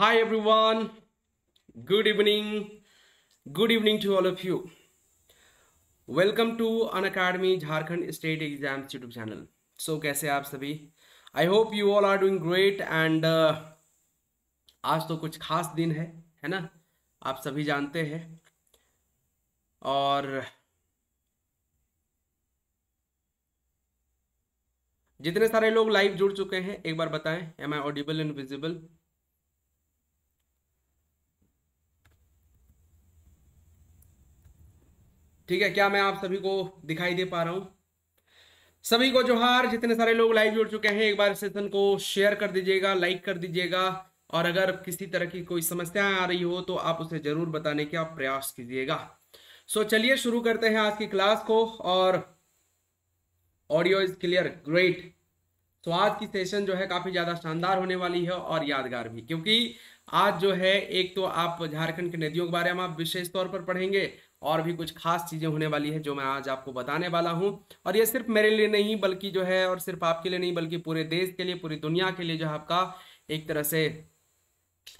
hi everyone good evening good evening to all of you welcome to an academy jharkhand state exams youtube channel so kaise aap sabhi i hope you all are doing great and uh, आज तो कुछ खास दिन है है ना आप सभी जानते हैं और जितने सारे लोग लाइव जुड़ चुके हैं एक बार बताएं am I audible and visible ठीक है क्या मैं आप सभी को दिखाई दे पा रहा हूं सभी को जोहार जितने सारे लोग लाइव जुड़ चुके हैं एक बार सेशन को शेयर कर दीजिएगा लाइक कर दीजिएगा और अगर किसी तरह की कोई समस्याएं आ रही हो तो आप उसे जरूर बताने का प्रयास कीजिएगा सो चलिए शुरू करते हैं आज की क्लास को और ऑडियो इज क्लियर ग्रेट तो आज की सेशन जो है काफ़ी ज़्यादा शानदार होने वाली है और यादगार भी क्योंकि आज जो है एक तो आप झारखंड की नदियों के बारे में आप विशेष तौर पर पढ़ेंगे और भी कुछ खास चीज़ें होने वाली है जो मैं आज आपको बताने वाला हूं और ये सिर्फ मेरे लिए नहीं बल्कि जो है और सिर्फ आपके लिए नहीं बल्कि पूरे देश के लिए पूरी दुनिया के लिए जो आपका एक तरह से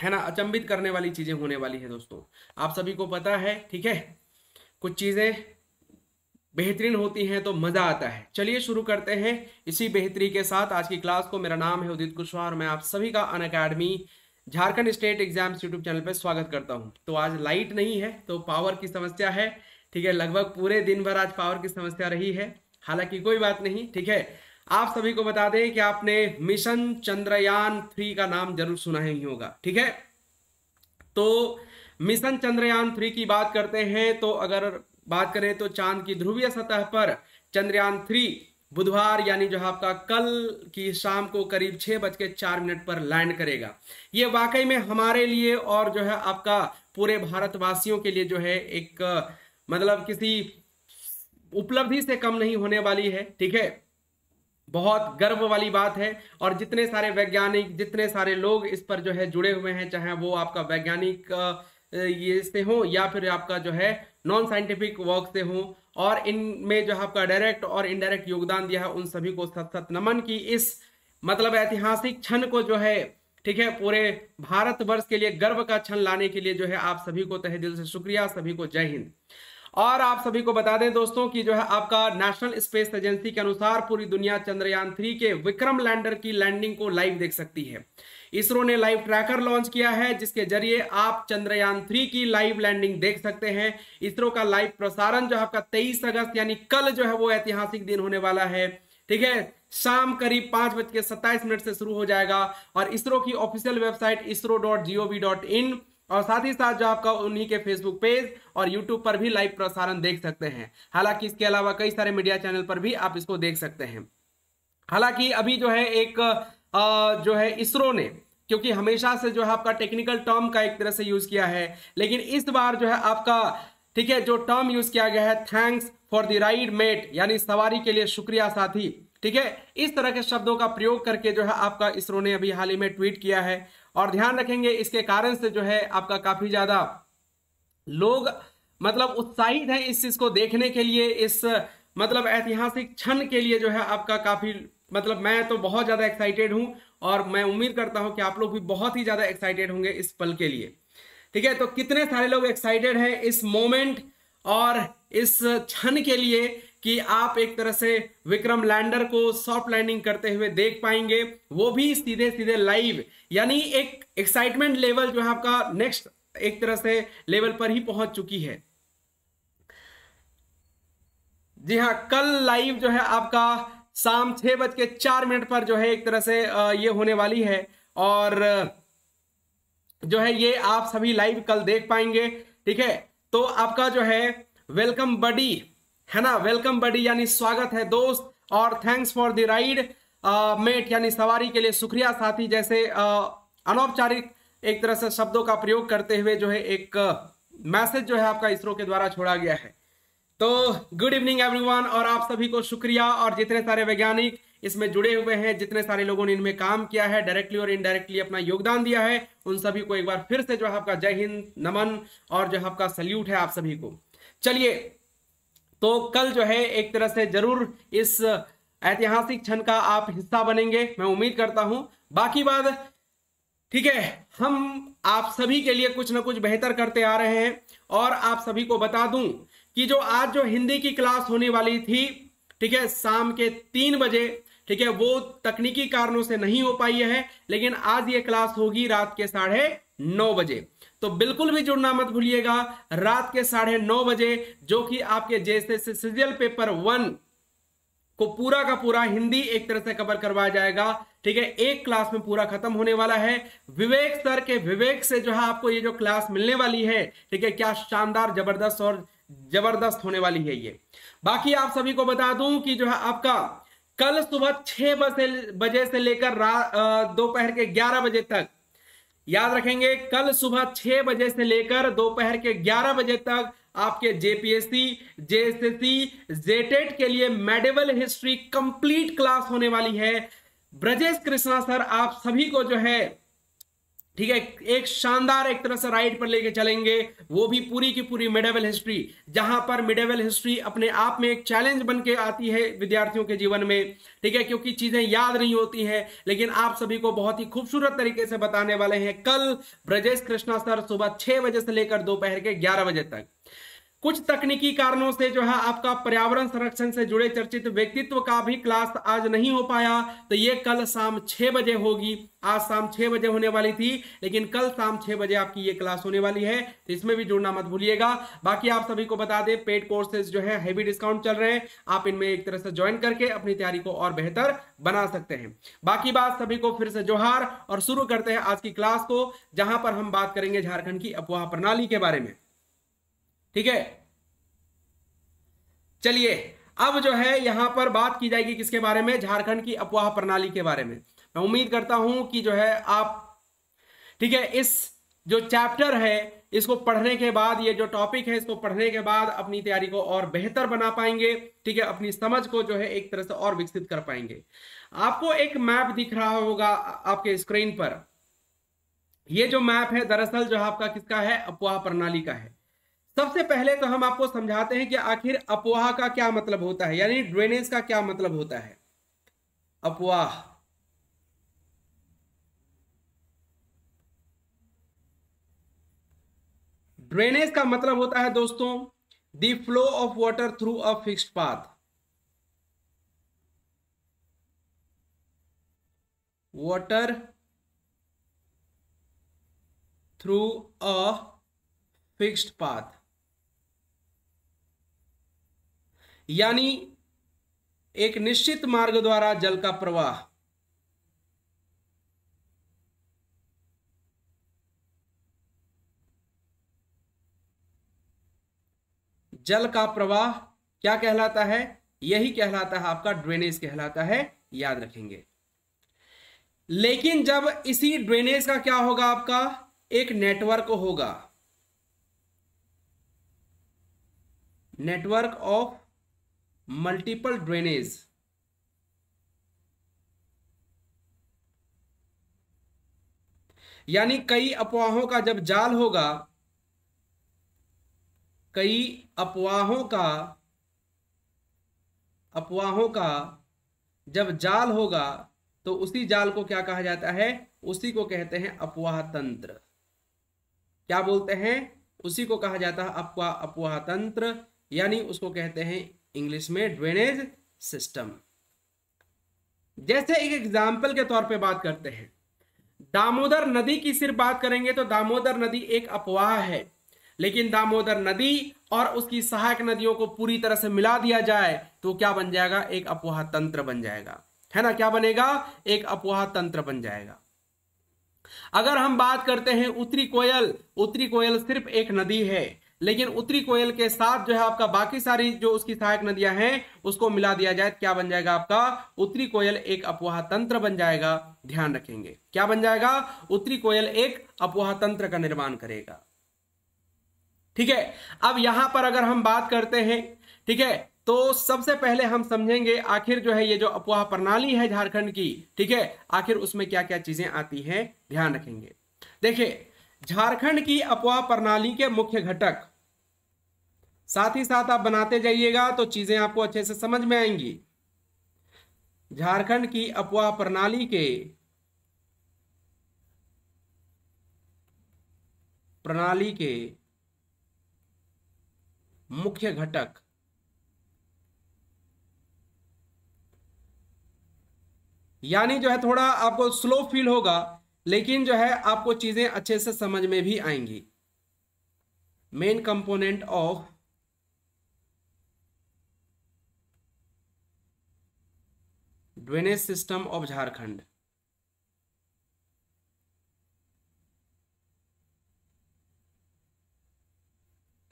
है ना अचंभित करने वाली चीज़ें होने वाली है दोस्तों आप सभी को पता है ठीक है कुछ चीज़ें बेहतरीन होती हैं तो मज़ा आता है चलिए शुरू करते हैं इसी बेहतरी के साथ आज की क्लास को मेरा नाम है उदित कुशवाहा और मैं आप सभी का Unacademy Jharkhand state exams YouTube channel पर स्वागत करता हूं तो आज लाइट नहीं है तो पावर की समस्या है ठीक है लगभग पूरे दिन भर आज पावर की समस्या रही है हालांकि कोई बात नहीं ठीक है आप सभी को बता दें कि आपने मिशन चंद्रयान थ्री का नाम जरूर सुना ही होगा ठीक है तो मिशन चंद्रयान थ्री की बात करते हैं तो अगर बात करें तो चांद की ध्रुवीय सतह पर चंद्रयान थ्री बुधवार यानी जो आपका कल की शाम को करीब छह बज के चार मिनट पर लैंड करेगा ये वाकई में हमारे लिए और जो है आपका पूरे भारतवासियों के लिए जो है एक मतलब किसी उपलब्धि से कम नहीं होने वाली है ठीक है बहुत गर्व वाली बात है और जितने सारे वैज्ञानिक जितने सारे लोग इस पर जो है जुड़े हुए हैं चाहे वो आपका वैज्ञानिक ये से हो या फिर आपका जो है नॉन साइंटिफिक वर्क से हो और इनमें जो आपका डायरेक्ट और इनडायरेक्ट योगदान दिया है उन सभी को सत सत नमन की इस मतलब ऐतिहासिक क्षण को जो है ठीक है पूरे भारत वर्ष के लिए गर्व का क्षण लाने के लिए जो है आप सभी को तहे दिल से शुक्रिया सभी को जय हिंद और आप सभी को बता दें दोस्तों कि जो है आपका नेशनल स्पेस एजेंसी के अनुसार पूरी दुनिया चंद्रयान थ्री के विक्रम लैंडर की लैंडिंग को लाइव देख सकती है इसरो ने लाइव ट्रैकर लॉन्च किया है जिसके जरिए आप चंद्रयान थ्री की लाइव लैंडिंग देख सकते हैं इसरो का लाइव प्रसारण जो आपका तेईस अगस्त यानी कल जो है वो ऐतिहासिक दिन होने वाला है ठीक है शाम करीब पांच बज के सत्ताईस मिनट से शुरू हो जाएगा और इसरो की official website ISRO dot G O V dot in और साथ ही साथ जो आपका उन्हीं के फेसबुक पेज और यूट्यूब पर भी लाइव प्रसारण देख सकते हैं हालांकि इसके अलावा कई सारे मीडिया चैनल पर भी आप इसको देख सकते हैं हालांकि अभी जो है एक जो है इसरो ने क्योंकि हमेशा से जो है आपका टेक्निकल टर्म का एक तरह से यूज किया है लेकिन इस बार जो है आपका ठीक है जो टर्म यूज किया गया है thanks for the ride mate यानी सवारी के लिए शुक्रिया साथी ठीक है इस तरह के शब्दों का प्रयोग करके जो है आपका इसरो ने अभी हाल ही में ट्वीट किया है और ध्यान रखेंगे इसके कारण से जो है आपका काफी ज्यादा लोग मतलब उत्साहित है इस चीज को देखने के लिए इस मतलब ऐतिहासिक क्षण के लिए जो है आपका काफी मतलब मैं तो बहुत ज़्यादा एक्साइटेड हूं और मैं उम्मीद करता हूं कि आप लोग भी बहुत ही ज़्यादा एक्साइटेड होंगे इस पल के लिए ठीक है तो कितने सारे लोग एक्साइटेड हैं इस मोमेंट और इस क्षण के लिए कि आप एक तरह से विक्रम लैंडर को सॉफ्ट लैंडिंग करते हुए देख पाएंगे वो भी सीधे सीधे लाइव यानी एक एक्साइटमेंट लेवल जो है आपका नेक्स्ट एक तरह से लेवल पर ही पहुंच चुकी है जी हाँ कल लाइव जो है आपका शाम छह बज के चार मिनट पर जो है एक तरह से ये होने वाली है और जो है ये आप सभी लाइव कल देख पाएंगे ठीक है तो आपका जो है वेलकम बडी है ना वेलकम बडी यानी स्वागत है दोस्त और thanks for the ride mate यानी सवारी के लिए शुक्रिया साथी जैसे अनौपचारिक एक तरह से शब्दों का प्रयोग करते हुए जो है एक मैसेज जो है आपका इसरो के द्वारा छोड़ा गया है तो गुड इवनिंग एवरीवन और आप सभी को शुक्रिया और जितने सारे वैज्ञानिक इसमें जुड़े हुए हैं जितने सारे लोगों ने इनमें काम किया है डायरेक्टली और इनडायरेक्टली अपना योगदान दिया है उन सभी को एक बार फिर से जो है आपका जय हिंद नमन और जो है आपका सल्यूट है आप सभी को चलिए तो कल जो है एक तरह से जरूर इस ऐतिहासिक क्षण का आप हिस्सा बनेंगे मैं उम्मीद करता हूं बाकी बात ठीक है हम आप सभी के लिए कुछ ना कुछ बेहतर करते आ रहे हैं और आप सभी को बता दूं कि जो आज जो हिंदी की क्लास होने वाली थी ठीक है शाम के तीन बजे ठीक है वो तकनीकी कारणों से नहीं हो पाई है लेकिन आज ये क्लास होगी रात के साढ़े नौ बजे तो बिल्कुल भी जुड़ना मत भूलिएगा रात के साढ़े नौ बजे जो कि आपके जैसे सीरियल पेपर वन को पूरा का पूरा हिंदी एक तरह से कवर करवाया जाएगा ठीक है एक क्लास में पूरा खत्म होने वाला है विवेक सर के विवेक से जो है आपको ये जो क्लास मिलने वाली है ठीक है क्या शानदार जबरदस्त और जबरदस्त होने वाली है ये बाकी आप सभी को बता दूं कि जो है आपका कल सुबह छह बजे से लेकर दोपहर के ग्यारह बजे तक याद रखेंगे कल सुबह छह बजे से लेकर दोपहर के ग्यारह बजे तक आपके जेपीएससी जेएसएससी जेटेट के लिए मेडिवल हिस्ट्री कंप्लीट क्लास होने वाली है ब्रजेश कृष्णा सर आप सभी को जो है ठीक है एक शानदार एक तरह से राइड पर लेके चलेंगे वो भी पूरी की पूरी मिडेवल हिस्ट्री जहां पर मिडेवल हिस्ट्री अपने आप में एक चैलेंज बन के आती है विद्यार्थियों के जीवन में ठीक है क्योंकि चीजें याद नहीं होती हैं लेकिन आप सभी को बहुत ही खूबसूरत तरीके से बताने वाले हैं कल ब्रजेश कृष्णा सर सुबह छह बजे से लेकर दोपहर के ग्यारह बजे तक कुछ तकनीकी कारणों से जो है आपका पर्यावरण संरक्षण से जुड़े चर्चित व्यक्तित्व का भी क्लास आज नहीं हो पाया तो ये कल शाम छह बजे होगी आज शाम छह बजे होने वाली थी लेकिन कल शाम छह बजे आपकी ये क्लास होने वाली है तो इसमें भी जुड़ना मत भूलिएगा बाकी आप सभी को बता दें पेड कोर्सेज जो है हैवी डिस्काउंट चल रहे हैं आप इनमें एक तरह से ज्वाइन करके अपनी तैयारी को और बेहतर बना सकते हैं बाकी बात सभी को फिर से जोहार और शुरू करते हैं आज की क्लास को जहां पर हम बात करेंगे झारखंड की अफवाह प्रणाली के बारे में ठीक है चलिए अब जो है यहां पर बात की जाएगी किसके बारे में झारखंड की अपवाह प्रणाली के बारे में मैं उम्मीद करता हूं कि जो है आप ठीक है इस जो चैप्टर है इसको पढ़ने के बाद ये जो टॉपिक है इसको पढ़ने के बाद अपनी तैयारी को और बेहतर बना पाएंगे ठीक है अपनी समझ को जो है एक तरह से और विकसित कर पाएंगे आपको एक मैप दिख रहा होगा आपके स्क्रीन पर ये जो मैप है दरअसल जो आपका किसका है अपवाह प्रणाली का है सबसे पहले तो हम आपको समझाते हैं कि आखिर अपवाह का क्या मतलब होता है यानी ड्रेनेज का क्या मतलब होता है अपवाह ड्रेनेज का मतलब होता है दोस्तों the flow of water through a fixed path water through a fixed path यानी एक निश्चित मार्ग द्वारा जल का प्रवाह जल का प्रवाह क्या कहलाता है यही कहलाता है आपका ड्रेनेज कहलाता है याद रखेंगे लेकिन जब इसी ड्रेनेज का क्या होगा आपका एक नेटवर्क होगा नेटवर्क ऑफ मल्टीपल ड्रेनेज यानी कई अपवाहों का जब जाल होगा कई अपवाहों का अपवाहों का जब जाल होगा तो उसी जाल को क्या कहा जाता है उसी को कहते हैं अपवाह तंत्र क्या बोलते हैं उसी को कहा जाता है अपवाह अपवाह तंत्र यानी उसको कहते हैं इंग्लिश में ड्रेनेज सिस्टम जैसे एक एग्जाम्पल के तौर पे बात करते हैं दामोदर नदी की सिर्फ बात करेंगे तो दामोदर नदी एक अपवाह है लेकिन दामोदर नदी और उसकी सहायक नदियों को पूरी तरह से मिला दिया जाए तो क्या बन जाएगा एक अपवाह तंत्र बन जाएगा है ना क्या बनेगा एक अपवाह तंत्र बन जाएगा अगर हम बात करते हैं उत्तरी कोयल उत्तरी कोयल सिर्फ एक नदी है लेकिन उत्तरी कोयल के साथ जो है आपका बाकी सारी जो उसकी सहायक नदियां हैं उसको मिला दिया जाए क्या बन जाएगा आपका उत्तरी कोयल एक अपवाह तंत्र बन जाएगा ध्यान रखेंगे क्या बन जाएगा उत्तरी कोयल एक अपवाह तंत्र का निर्माण करेगा ठीक है अब यहां पर अगर हम बात करते हैं ठीक है तो सबसे पहले हम समझेंगे आखिर जो है ये जो अपवाह प्रणाली है झारखंड की ठीक है आखिर उसमें क्या क्या चीजें आती हैं ध्यान रखेंगे देखिए झारखंड की अपवाह प्रणाली के मुख्य घटक साथ ही साथ आप बनाते जाइएगा तो चीज़ें आपको अच्छे से समझ में आएंगी झारखंड की अपवाह प्रणाली के प्रणाली के मुख्य घटक यानी जो है थोड़ा आपको स्लो फील होगा लेकिन जो है आपको चीजें अच्छे से समझ में भी आएंगी main component of drainage system of Jharkhand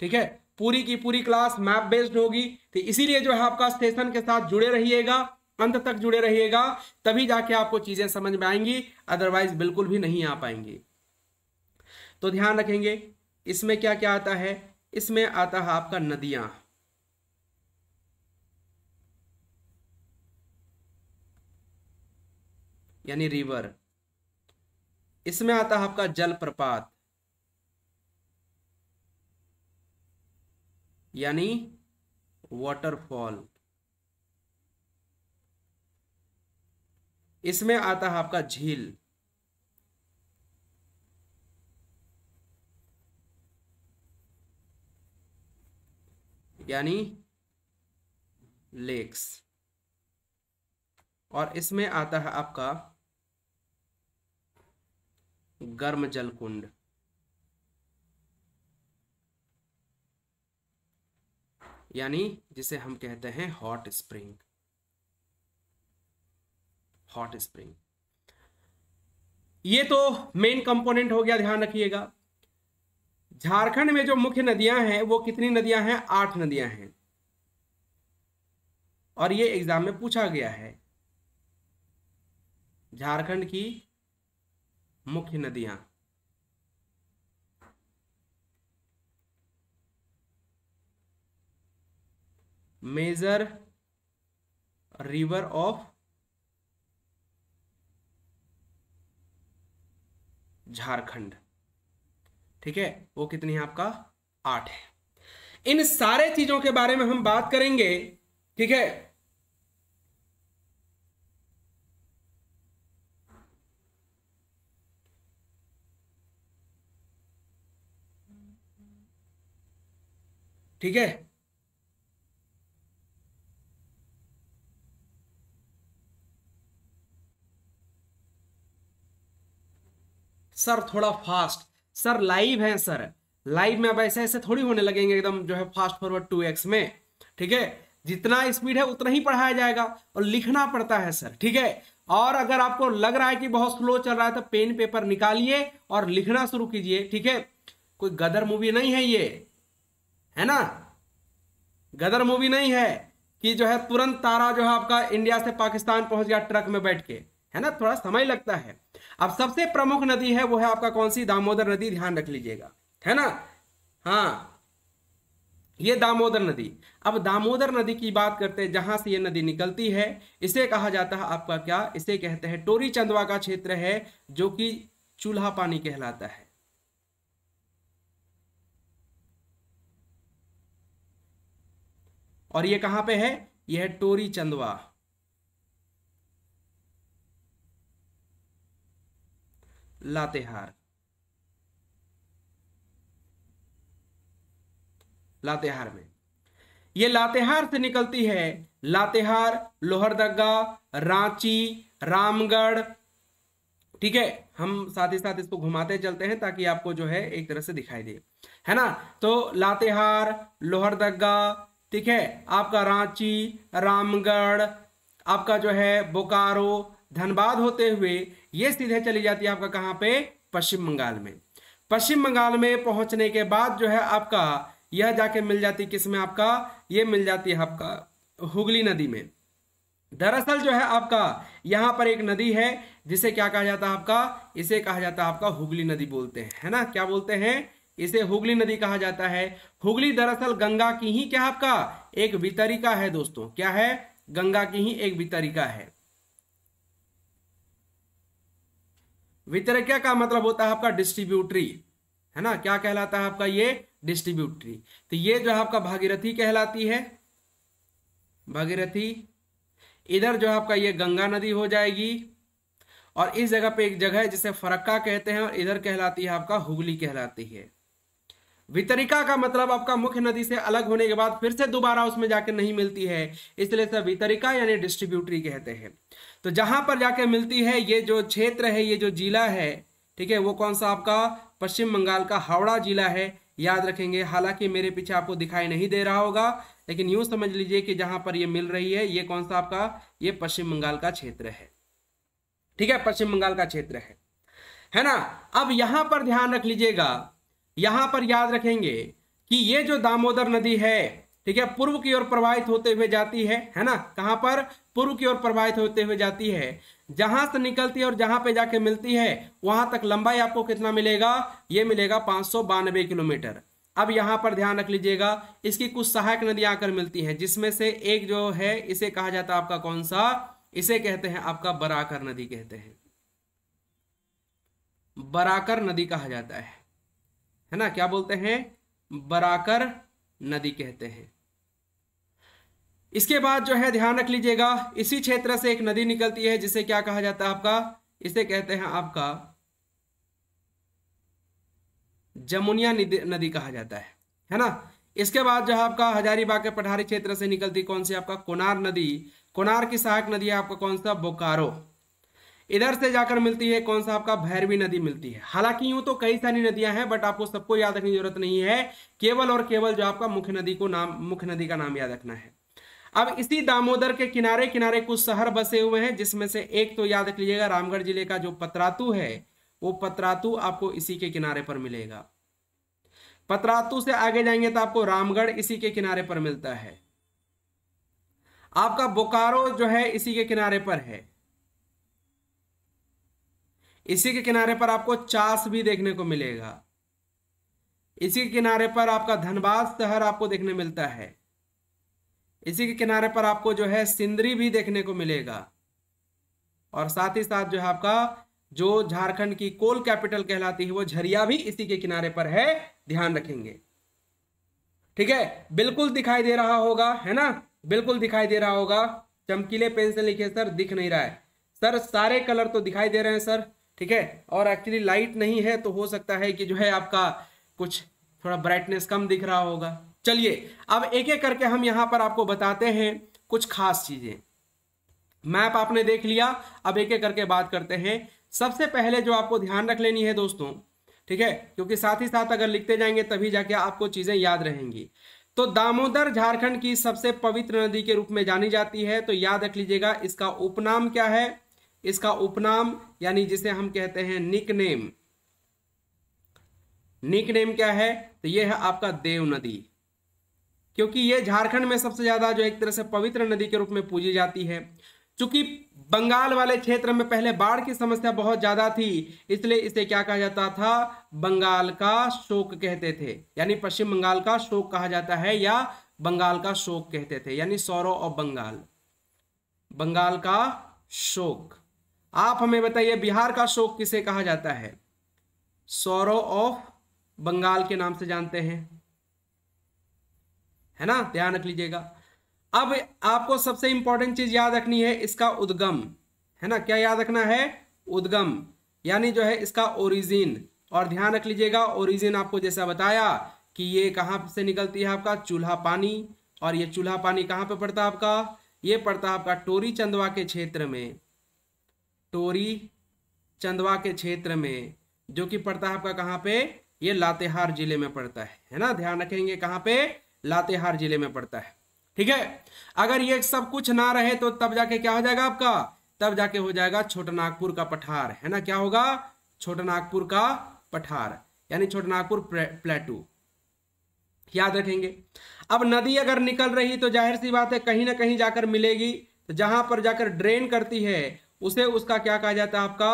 ठीक है पूरी की पूरी क्लास मैप बेस्ड होगी तो इसीलिए जो है आपका स्टेशन के साथ जुड़े रहिएगा अंत तक जुड़े रहिएगा तभी जाके आपको चीजें समझ में आएंगी अदरवाइज बिल्कुल भी नहीं आ पाएंगी तो ध्यान रखेंगे इसमें क्या क्या आता है इसमें आता है आपका नदियां यानी रिवर इसमें आता है आपका जलप्रपात यानी वॉटरफॉल इसमें आता है आपका झील यानी लेक्स और इसमें आता है आपका गर्म जल कुंड यानी जिसे हम कहते हैं हॉट स्प्रिंग हॉट स्प्रिंग ये तो मेन कंपोनेंट हो गया ध्यान रखिएगा झारखंड में जो मुख्य नदियां हैं वो कितनी नदियां हैं आठ नदियां हैं और ये एग्जाम में पूछा गया है झारखंड की मुख्य नदियां मेजर रिवर ऑफ झारखंड ठीक है वो कितनी है आपका आठ है इन सारे चीजों के बारे में हम बात करेंगे ठीक है ठीक है सर थोड़ा फास्ट सर लाइव है सर लाइव में अब ऐसे ऐसे थोड़ी होने लगेंगे एकदम जो है फास्ट फॉरवर्ड टू एक्स में ठीक है जितना स्पीड है उतना ही पढ़ाया जाएगा और लिखना पड़ता है सर ठीक है और अगर आपको लग रहा है कि बहुत स्लो चल रहा है तो पेन पेपर निकालिए और लिखना शुरू कीजिए ठीक है कोई गदर मूवी नहीं है ये है ना गदर मूवी नहीं है कि जो है तुरंत तारा जो है आपका इंडिया से पाकिस्तान पहुंच गया ट्रक में बैठ के है ना थोड़ा समय लगता है अब सबसे प्रमुख नदी है वो है आपका कौन सी दामोदर नदी ध्यान रख लीजिएगा है ना हाँ ये दामोदर नदी अब दामोदर नदी की बात करते हैं जहां से ये नदी निकलती है इसे कहा जाता है आपका क्या इसे कहते हैं टोरी चंदवा का क्षेत्र है जो कि चूल्हा पानी कहलाता है और ये कहां पे है ये है टोरी चंदवा लातेहार लातेहार में ये लातेहार से निकलती है लातेहार लोहरदगा रांची रामगढ़ ठीक है हम साथ ही साथ इसको घुमाते चलते हैं ताकि आपको जो है एक तरह से दिखाई दे है ना तो लातेहार लोहरदगा ठीक है आपका रांची रामगढ़ आपका जो है बोकारो धनबाद होते हुए ये सीधे चली जाती है आपका कहाँ पे पश्चिम बंगाल में पश्चिम बंगाल में पहुंचने के बाद जो है आपका यह जाके मिल जाती किस में आपका ये मिल जाती है आपका हुगली नदी में दरअसल जो है आपका यहां पर एक नदी है जिसे क्या कहा जाता है आपका इसे कहा जाता है आपका हुगली नदी बोलते हैं है ना क्या बोलते हैं इसे हुगली नदी कहा जाता है हुगली दरअसल गंगा की ही क्या आपका एक वितरिका है दोस्तों क्या है गंगा की ही एक वितरिका है वितरिका का मतलब होता है आपका डिस्ट्रीब्यूटरी है ना क्या कहलाता है आपका ये डिस्ट्रीब्यूटरी तो ये जो आपका भागीरथी कहलाती है भागीरथी इधर जो आपका ये गंगा नदी हो जाएगी और इस जगह पे एक जगह है जिसे फरक्का कहते हैं और इधर कहलाती है आपका हुगली कहलाती है वितरिका का मतलब आपका मुख्य नदी से अलग होने के बाद फिर से दोबारा उसमें जाके नहीं मिलती है इसलिए इसे वितरिका यानी डिस्ट्रीब्यूटरी कहते हैं तो जहां पर जाके मिलती है ये जो क्षेत्र है ये जो जिला है ठीक है वो कौन सा आपका पश्चिम बंगाल का हावड़ा जिला है याद रखेंगे हालांकि मेरे पीछे आपको दिखाई नहीं दे रहा होगा लेकिन यूं समझ लीजिए कि जहां पर ये मिल रही है ये कौन सा आपका ये पश्चिम बंगाल का क्षेत्र है ठीक है पश्चिम बंगाल का क्षेत्र है है ना अब यहां पर ध्यान रख लीजिएगा यहां पर याद रखेंगे कि ये जो दामोदर नदी है ठीक है पूर्व की ओर प्रवाहित होते हुए जाती है है ना कहां पर पूर्व की ओर प्रवाहित होते हुए जाती है जहां से निकलती है और जहां पे जाके मिलती है वहां तक लंबाई आपको कितना मिलेगा ये मिलेगा पांच किलोमीटर अब यहां पर ध्यान रख लीजिएगा इसकी कुछ सहायक नदियां आकर मिलती हैं जिसमें से एक जो है इसे कहा जाता है आपका कौन सा इसे कहते हैं आपका बराकर नदी कहते हैं बराकर नदी कहा जाता है है ना क्या बोलते हैं बराकर नदी कहते हैं इसके बाद जो है ध्यान रख लीजिएगा इसी क्षेत्र से एक नदी निकलती है जिसे क्या कहा जाता है आपका इसे कहते हैं आपका जमुनिया नदी कहा जाता है है ना इसके बाद जो है आपका हजारीबाग के पठारी क्षेत्र से निकलती कौन सी आपका कोनार नदी कोनार की सहायक नदी है आपका कौन सा बोकारो इधर से जाकर मिलती है कौन सा आपका भैरवी नदी मिलती है हालांकि यूं तो कई सारी नदियां हैं बट आपको सबको याद रखने की जरूरत नहीं है केवल और केवल जो आपका मुख्य नदी को नाम मुख्य नदी का नाम याद रखना है अब इसी दामोदर के किनारे किनारे कुछ शहर बसे हुए हैं जिसमें से एक तो याद रख लीजिएगा रामगढ़ जिले का जो पतरातू है वो पतरातू आपको इसी के किनारे पर मिलेगा पतरातू से आगे जाएंगे तो आपको रामगढ़ इसी के किनारे पर मिलता है आपका बोकारो जो है इसी के किनारे पर है इसी के किनारे पर आपको चास भी देखने को मिलेगा इसी के किनारे पर आपका धनबाद शहर आपको देखने मिलता है इसी के किनारे पर आपको जो है सिंदरी भी देखने को मिलेगा और साथ ही साथ जो है आपका जो झारखंड की कोल कैपिटल कहलाती है वो झरिया भी इसी के किनारे पर है ध्यान रखेंगे ठीक है बिल्कुल दिखाई दे रहा होगा है ना बिल्कुल दिखाई दे रहा होगा चमकीले पेन से लिखे सर दिख नहीं रहा है सर सारे कलर तो दिखाई दे रहे हैं सर ठीक है और एक्चुअली लाइट नहीं है तो हो सकता है कि जो है आपका कुछ थोड़ा ब्राइटनेस कम दिख रहा होगा चलिए अब एक एक करके हम यहाँ पर आपको बताते हैं कुछ खास चीज़ें मैप आपने देख लिया अब एक एक करके बात करते हैं सबसे पहले जो आपको ध्यान रख लेनी है दोस्तों ठीक है क्योंकि साथ ही साथ अगर लिखते जाएंगे तभी जाके आपको चीज़ें याद रहेंगी तो दामोदर झारखंड की सबसे पवित्र नदी के रूप में जानी जाती है तो याद रख लीजिएगा इसका उपनाम क्या है इसका उपनाम यानी जिसे हम कहते हैं निक नेम निक नेम क्या है तो यह है आपका देव नदी क्योंकि यह झारखंड में सबसे ज्यादा जो एक तरह से पवित्र नदी के रूप में पूजी जाती है चूंकि बंगाल वाले क्षेत्र में पहले बाढ़ की समस्या बहुत ज्यादा थी इसलिए इसे क्या कहा जाता था बंगाल का शोक कहते थे यानी पश्चिम बंगाल का शोक कहा जाता है या बंगाल का शोक कहते थे यानी सौरव और बंगाल बंगाल का शोक आप हमें बताइए बिहार का शोक किसे कहा जाता है सौरव ऑफ बंगाल के नाम से जानते हैं है ना ध्यान रख लीजिएगा अब आपको सबसे इंपॉर्टेंट चीज याद रखनी है इसका उद्गम है ना क्या याद रखना है उद्गम यानी जो है इसका ओरिजिन और ध्यान रख लीजिएगा ओरिजिन आपको जैसा बताया कि ये कहां से निकलती है आपका चूल्हा पानी और ये चूल्हा पानी कहां पे पड़ता है आपका ये पड़ता है आपका टोरी चंदवा के क्षेत्र में टोरी चंदवा के क्षेत्र में जो कि पड़ता है आपका कहाँ पे ये लातेहार जिले में पड़ता है है ना ध्यान रखेंगे कहाँ पे लातेहार जिले में पड़ता है ठीक है अगर ये सब कुछ ना रहे तो तब जाके क्या हो जाएगा आपका तब जाके हो जाएगा छोटा का पठार है ना क्या होगा छोटा नागपुर का पठार यानी छोटनागपुर प्लेटू याद रखेंगे अब नदी अगर निकल रही तो जाहिर सी बात है कहीं ना कहीं जाकर मिलेगी तो जहां पर जाकर ड्रेन करती है उसे उसका क्या कहा जाता है आपका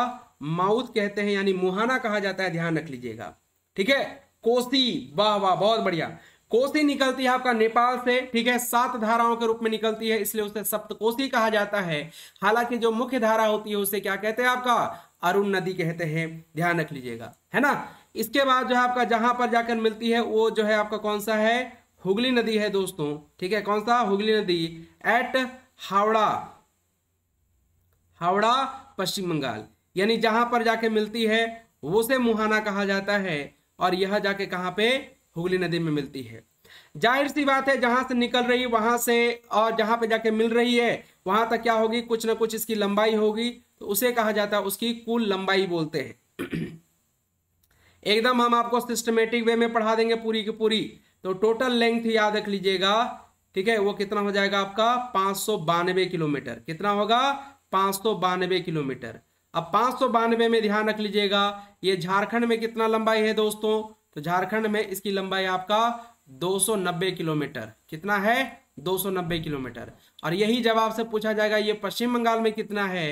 माउथ कहते हैं यानी मुहाना कहा जाता है ध्यान रख लीजिएगा ठीक है कोसी वाह वाह बहुत बढ़िया कोसी निकलती है आपका नेपाल से ठीक है सात धाराओं के रूप में निकलती है इसलिए उसे कोसी कहा जाता है हालांकि जो मुख्य धारा होती है उसे क्या कहते हैं आपका अरुण नदी कहते हैं ध्यान रख लीजिएगा है ना इसके बाद जो है आपका जहां पर जाकर मिलती है वो जो है आपका कौन सा है हुगली नदी है दोस्तों ठीक है कौन सा हुगली नदी एट हावड़ा हावड़ा पश्चिम बंगाल यानी जहां पर जाके मिलती है उसे मुहाना कहा जाता है और यह जाके कहाँ पे हुगली नदी में मिलती है जाहिर सी बात है जहां से निकल रही वहां से और जहां पे जाके मिल रही है वहां तक क्या होगी कुछ ना कुछ इसकी लंबाई होगी तो उसे कहा जाता है उसकी कुल लंबाई बोलते हैं एकदम हम आपको सिस्टमेटिक वे में पढ़ा देंगे पूरी की पूरी तो टोटल लेंथ याद रख लीजिएगा ठीक है वो कितना हो जाएगा आपका पांच किलोमीटर कितना होगा पाँच किलोमीटर अब पाँच सौ में ध्यान रख लीजिएगा ये झारखंड में कितना लंबाई है दोस्तों तो झारखंड में इसकी लंबाई आपका 290 किलोमीटर कितना है 290 किलोमीटर और यही जब आपसे पूछा जाएगा ये पश्चिम बंगाल में कितना है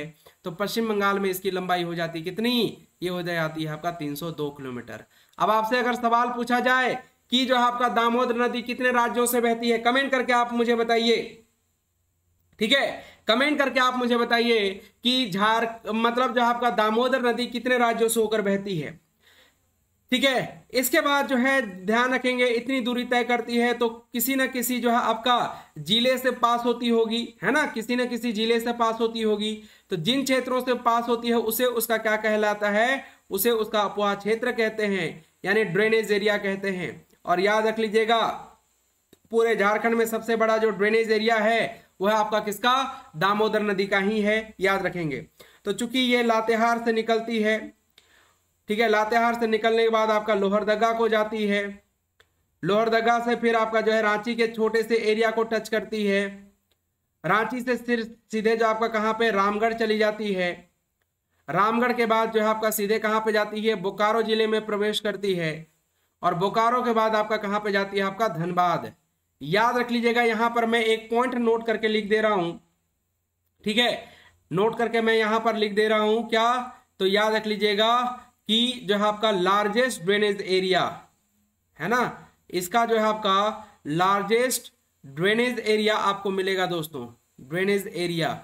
तो पश्चिम बंगाल में इसकी लंबाई हो जाती कितनी ये हो जाती है आपका 302 किलोमीटर अब आपसे अगर सवाल पूछा जाए कि जो आपका दामोदर नदी कितने राज्यों से बहती है कमेंट करके आप मुझे बताइए ठीक है कमेंट करके आप मुझे बताइए कि झार मतलब जो आपका दामोदर नदी कितने राज्यों से होकर बहती है ठीक है इसके बाद जो है ध्यान रखेंगे इतनी दूरी तय करती है तो किसी ना किसी जो है आपका जिले से पास होती होगी है ना किसी ना किसी जिले से पास होती होगी तो जिन क्षेत्रों से पास होती है उसे उसका क्या कहलाता है उसे उसका अपवाह क्षेत्र कहते हैं यानी ड्रेनेज एरिया कहते हैं और याद रख लीजिएगा पूरे झारखंड में सबसे बड़ा जो ड्रेनेज एरिया है वह आपका किसका दामोदर नदी का ही है याद रखेंगे तो चूंकि ये लातेहार से निकलती है ठीक है लातेहार से निकलने के बाद आपका लोहरदगा को जाती है लोहरदगा से फिर आपका जो है रांची के छोटे से एरिया को टच करती है रांची से सिर सीधे जो आपका कहाँ पे रामगढ़ चली जाती है रामगढ़ के बाद जो है आपका सीधे कहाँ पे जाती है बोकारो जिले में प्रवेश करती है और बोकारो के बाद आपका कहाँ पे जाती है आपका धनबाद याद रख लीजिएगा यहां पर मैं एक पॉइंट नोट करके लिख दे रहा हूं ठीक है नोट करके मैं यहां पर लिख दे रहा हूं क्या तो याद रख लीजिएगा कि जो है आपका लार्जेस्ट ड्रेनेज एरिया है ना इसका जो है आपका लार्जेस्ट ड्रेनेज एरिया आपको मिलेगा दोस्तों ड्रेनेज एरिया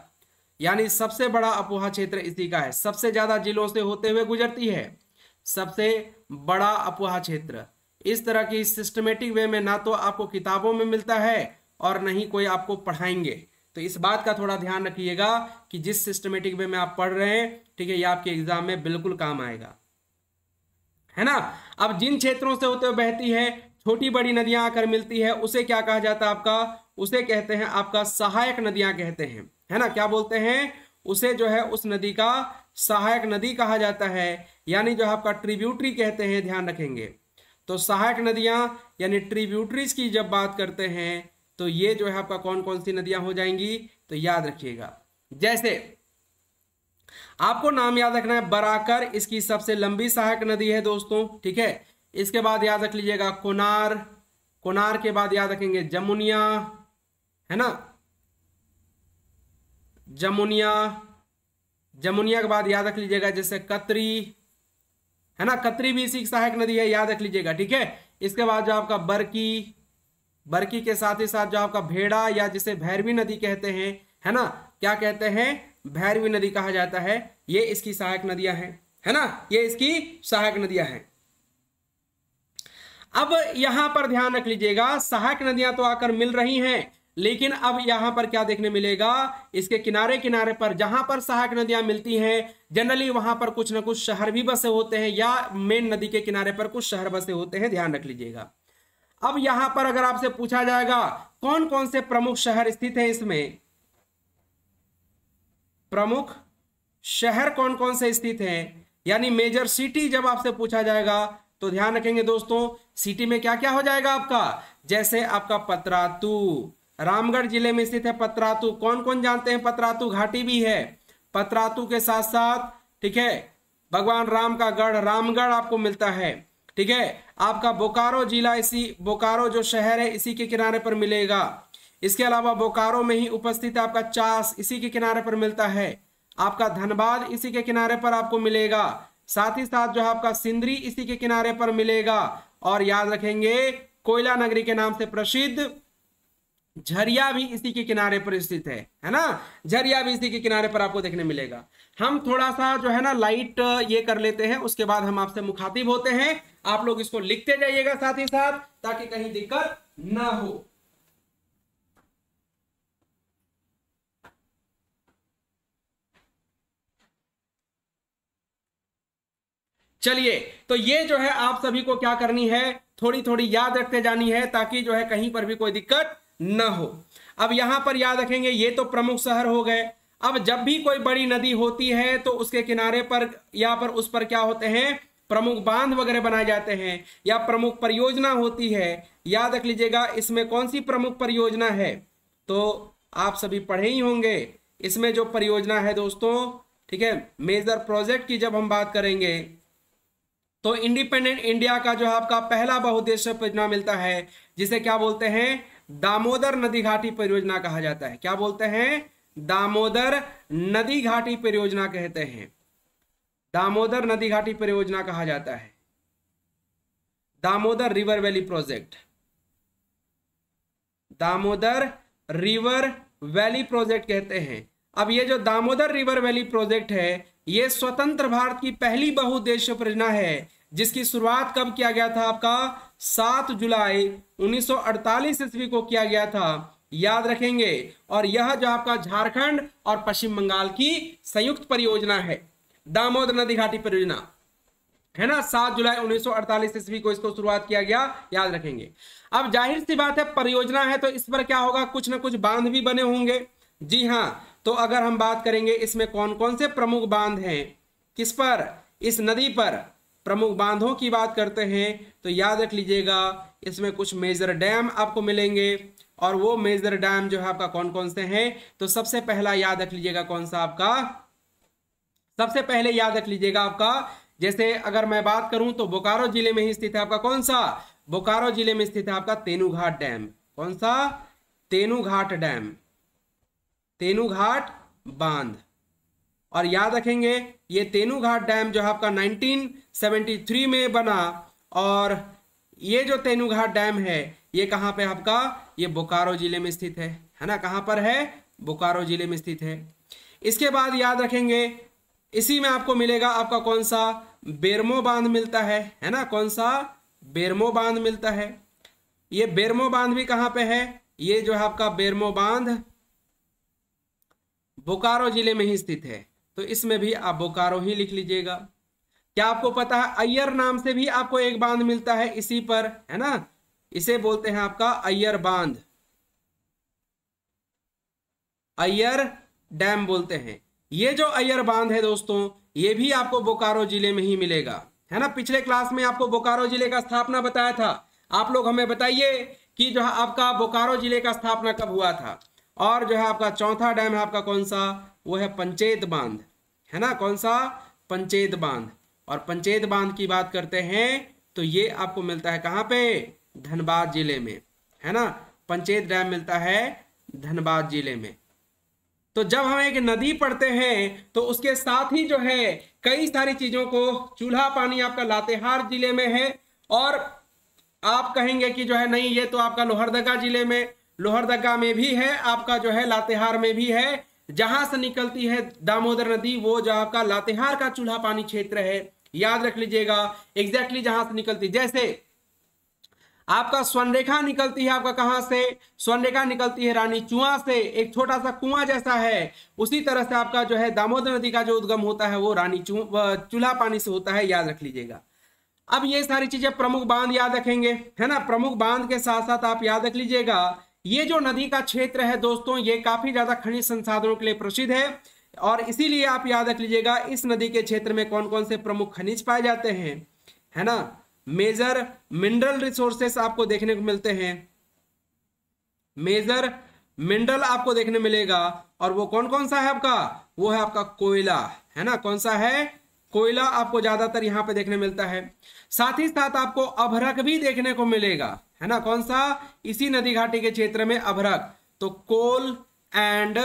यानी सबसे बड़ा अपोहा क्षेत्र इसी का है सबसे ज्यादा जिलों से होते हुए गुजरती है सबसे बड़ा अपोहा क्षेत्र इस तरह की सिस्टमेटिक वे में ना तो आपको किताबों में मिलता है और ना ही कोई आपको पढ़ाएंगे तो इस बात का थोड़ा ध्यान रखिएगा कि जिस सिस्टमेटिक वे में आप पढ़ रहे हैं ठीक है ये आपके एग्जाम में बिल्कुल काम आएगा है ना अब जिन क्षेत्रों से होते हुए बहती है छोटी बड़ी नदियां आकर मिलती है उसे क्या कहा जाता है आपका उसे कहते हैं आपका सहायक नदियां कहते हैं है ना क्या बोलते हैं उसे जो है उस नदी का सहायक नदी कहा जाता है यानी जो आपका ट्रिब्यूटरी कहते हैं ध्यान रखेंगे तो सहायक नदियां यानी ट्रिब्यूटरीज की जब बात करते हैं तो ये जो है आपका कौन कौन सी नदियां हो जाएंगी तो याद रखिएगा जैसे आपको नाम याद रखना है बराकर इसकी सबसे लंबी सहायक नदी है दोस्तों ठीक है इसके बाद याद रख लीजिएगा कोनार कोनार के बाद याद रखेंगे जमुनिया है ना जमुनिया जमुनिया के बाद याद रख लीजिएगा जैसे कतरी है ना कतरी भी इसी सहायक नदी है याद रख लीजिएगा ठीक है इसके बाद जो आपका बरकी बरकी के साथ ही साथ जो आपका भेड़ा या जिसे भैरवी नदी कहते हैं है ना क्या कहते हैं भैरवी नदी कहा जाता है ये इसकी सहायक नदियां हैं है ना ये इसकी सहायक नदियां हैं अब यहां पर ध्यान रख लीजिएगा सहायक नदियां तो आकर मिल रही हैं लेकिन अब यहां पर क्या देखने मिलेगा इसके किनारे किनारे पर जहां पर सहायक नदियां मिलती हैं जनरली वहां पर कुछ ना कुछ शहर भी बसे होते हैं या मेन नदी के किनारे पर कुछ शहर बसे होते हैं ध्यान रख लीजिएगा अब यहां पर अगर आपसे पूछा जाएगा कौन कौन से प्रमुख शहर स्थित है इसमें प्रमुख शहर कौन कौन से स्थित हैं यानी मेजर सिटी जब आपसे पूछा जाएगा तो ध्यान रखेंगे दोस्तों सिटी में क्या क्या हो जाएगा आपका जैसे आपका पतरातू रामगढ़ जिले में स्थित है पतरातू कौन कौन जानते हैं पतरातू घाटी भी है पतरातू के साथ साथ ठीक है भगवान राम का गढ़ रामगढ़ आपको मिलता है ठीक है आपका बोकारो जिला इसी बोकारो जो शहर है इसी के किनारे पर मिलेगा इसके अलावा बोकारो में ही उपस्थित आपका चास इसी के किनारे पर मिलता है आपका धनबाद इसी के किनारे पर आपको मिलेगा साथ ही साथ जो आपका सिंदरी इसी के किनारे पर मिलेगा और याद रखेंगे कोयला नगरी के नाम से प्रसिद्ध झरिया भी इसी के किनारे पर स्थित है है ना झरिया भी इसी के किनारे पर आपको देखने मिलेगा हम थोड़ा सा जो है ना लाइट ये कर लेते हैं उसके बाद हम आपसे मुखातिब होते हैं आप लोग इसको लिखते जाइएगा साथ ही साथ ताकि कहीं दिक्कत ना हो चलिए तो ये जो है आप सभी को क्या करनी है थोड़ी थोड़ी याद रखते जानी है ताकि जो है कहीं पर भी कोई दिक्कत न हो अब यहां पर याद रखेंगे ये तो प्रमुख शहर हो गए अब जब भी कोई बड़ी नदी होती है तो उसके किनारे पर या पर उस पर क्या होते हैं प्रमुख बांध वगैरह बनाए जाते हैं या प्रमुख परियोजना होती है याद रख लीजिएगा इसमें कौन सी प्रमुख परियोजना है तो आप सभी पढ़े ही होंगे इसमें जो परियोजना है दोस्तों ठीक है मेजर प्रोजेक्ट की जब हम बात करेंगे तो इंडिपेंडेंट इंडिया का जो आपका पहला बहुद्देश्य परियोजना मिलता है जिसे क्या बोलते हैं दामोदर नदी घाटी परियोजना कहा जाता है क्या बोलते हैं दामोदर नदी घाटी परियोजना कहते हैं दामोदर नदी घाटी परियोजना कहा जाता है Damodar river valley project Damodar river valley project कहते हैं अब ये जो दामोदर रिवर वैली प्रोजेक्ट है ये स्वतंत्र भारत की पहली बहुउद्देश्य परियोजना है जिसकी शुरुआत कब किया गया था आपका सात जुलाई 1948 ईस्वी को किया गया था याद रखेंगे और यह जो आपका झारखंड और पश्चिम बंगाल की संयुक्त परियोजना है दामोदर नदी घाटी परियोजना है ना सात जुलाई 1948 ईस्वी को इसको शुरुआत किया गया याद रखेंगे अब जाहिर सी बात है परियोजना है तो इस पर क्या होगा कुछ ना कुछ बांध भी बने होंगे जी हाँ तो अगर हम बात करेंगे इसमें कौन कौन से प्रमुख बांध हैं किस पर इस नदी पर प्रमुख बांधों की बात करते हैं तो याद रख लीजिएगा इसमें कुछ मेजर डैम आपको मिलेंगे और वो मेजर डैम जो है आपका कौन कौन से हैं तो सबसे पहला याद रख लीजिएगा कौन सा आपका सबसे पहले याद रख लीजिएगा आपका जैसे अगर मैं बात करूं तो बोकारो जिले में ही स्थित है आपका कौन सा बोकारो जिले में स्थित है आपका तेनूघाट डैम कौन सा तेनूघाट डैम तेनूघाट बांध और याद रखेंगे ये तेनू घाट डैम जो है आपका 1973 में बना और ये जो तेनू घाट डैम है ये कहाँ पे आपका ये बोकारो जिले में स्थित है है ना कहाँ पर है बोकारो जिले में स्थित है इसके बाद याद रखेंगे इसी में आपको मिलेगा आपका कौन सा बेरमो बांध मिलता है है ना कौन सा बेरमो बांध मिलता है ये बेरमो बांध भी कहाँ पे है ये जो है आपका बेरमो बांध बोकारो जिले में ही स्थित है तो इसमें भी आप बोकारो ही लिख लीजिएगा क्या आपको पता है अय्यर नाम से भी आपको एक बांध मिलता है इसी पर है ना इसे बोलते हैं आपका अय्यर बांध अय्यर डैम बोलते हैं ये जो अय्यर बांध है दोस्तों ये भी आपको बोकारो जिले में ही मिलेगा है ना पिछले क्लास में आपको बोकारो जिले का स्थापना बताया था आप लोग हमें बताइए कि जो है आपका बोकारो जिले का स्थापना कब हुआ था और जो है आपका चौथा डैम है आपका कौन सा वो है पंचेत बांध है ना कौन सा पंचेत बांध और पंचेत बांध की बात करते हैं तो ये आपको मिलता है कहाँ पे धनबाद जिले में है ना पंचेत डैम मिलता है धनबाद जिले में तो जब हम एक नदी पढ़ते हैं तो उसके साथ ही जो है कई सारी चीजों को चूल्हा पानी आपका लातेहार जिले में है और आप कहेंगे कि जो है नहीं ये तो आपका लोहरदगा जिले में लोहरदगा में भी है आपका जो है लातेहार में भी है जहां से निकलती है दामोदर नदी वो जो आपका लातेहार का चूल्हा पानी क्षेत्र है याद रख लीजिएगा एग्जैक्टली जहां से निकलती जैसे आपका स्वर्णरेखा निकलती है आपका कहां से स्वर्णरेखा निकलती है रानी चुआ से एक छोटा सा कुआं जैसा है उसी तरह से आपका जो है दामोदर नदी का जो उद्गम होता है वो रानी चूल्हा पानी से होता है याद रख लीजिएगा अब ये सारी चीजें प्रमुख बांध याद रखेंगे है ना प्रमुख बांध के साथ साथ आप याद रख लीजिएगा ये जो नदी का क्षेत्र है दोस्तों ये काफी ज्यादा खनिज संसाधनों के लिए प्रसिद्ध है और इसीलिए आप याद रख लीजिएगा इस नदी के क्षेत्र में कौन कौन से प्रमुख खनिज पाए जाते हैं है ना मेजर मिनरल रिसोर्सेस आपको देखने को मिलते हैं मेजर मिनरल आपको देखने मिलेगा और वो कौन कौन सा है आपका वो है आपका कोयला है ना कौन सा है कोयला आपको ज्यादातर यहां पे देखने मिलता है साथ ही साथ आपको अभरक भी देखने को मिलेगा है ना कौन सा इसी नदी घाटी के क्षेत्र में अभरक तो कोल एंड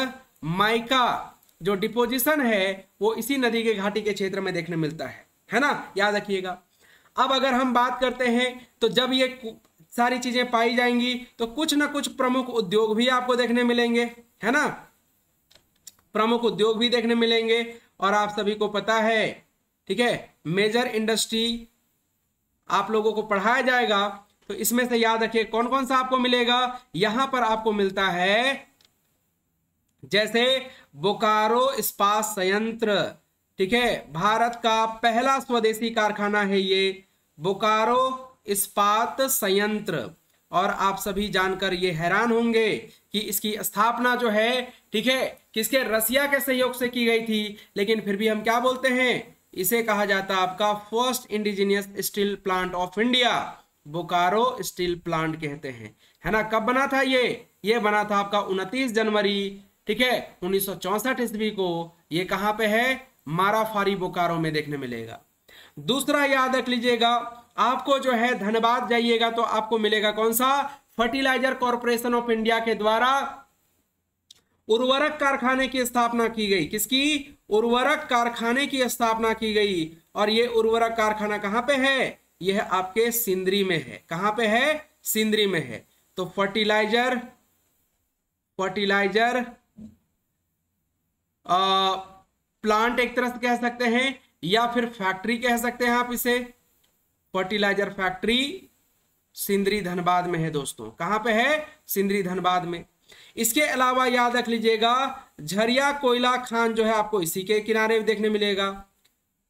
माइका जो डिपोजिशन है वो इसी नदी के घाटी के क्षेत्र में देखने मिलता है है ना याद रखिएगा अब अगर हम बात करते हैं तो जब ये सारी चीजें पाई जाएंगी तो कुछ ना कुछ प्रमुख उद्योग भी आपको देखने मिलेंगे है ना प्रमुख उद्योग भी देखने मिलेंगे और आप सभी को पता है ठीक है मेजर इंडस्ट्री आप लोगों को पढ़ाया जाएगा तो इसमें से याद रखिए कौन कौन सा आपको मिलेगा यहां पर आपको मिलता है जैसे बोकारो इस्पात संयंत्र ठीक है भारत का पहला स्वदेशी कारखाना है ये बोकारो इस्पात संयंत्र और आप सभी जानकर ये हैरान होंगे कि इसकी स्थापना जो है ठीक है किसके रसिया के सहयोग से की गई थी लेकिन फिर भी हम क्या बोलते हैं इसे कहा जाता है आपका first indigenous steel plant of India Bokaro steel plant कहते हैं है ना कब बना था ये ये बना था आपका 29 जनवरी ठीक है उन्नीस सौ ईस्वी को ये कहां पे है माराफारी बोकारो में देखने मिलेगा दूसरा याद रख लीजिएगा आपको जो है धनबाद जाइएगा तो आपको मिलेगा कौन सा फर्टिलाइजर कॉरपोरेशन ऑफ इंडिया के द्वारा उर्वरक कारखाने की स्थापना की गई किसकी उर्वरक कारखाने की स्थापना की गई और ये उर्वरक कारखाना कहाँ पे है यह आपके सिंदरी में है कहां पे है सिंदरी में है तो फर्टिलाइजर फर्टिलाइजर प्लांट एक तरह से कह सकते हैं या फिर फैक्ट्री कह सकते हैं आप इसे फर्टिलाइजर फैक्ट्री सिंदरी धनबाद में है दोस्तों कहां पे है सिंदरी धनबाद में इसके अलावा याद रख लीजिएगा झरिया कोयला खान जो है आपको इसी के किनारे देखने मिलेगा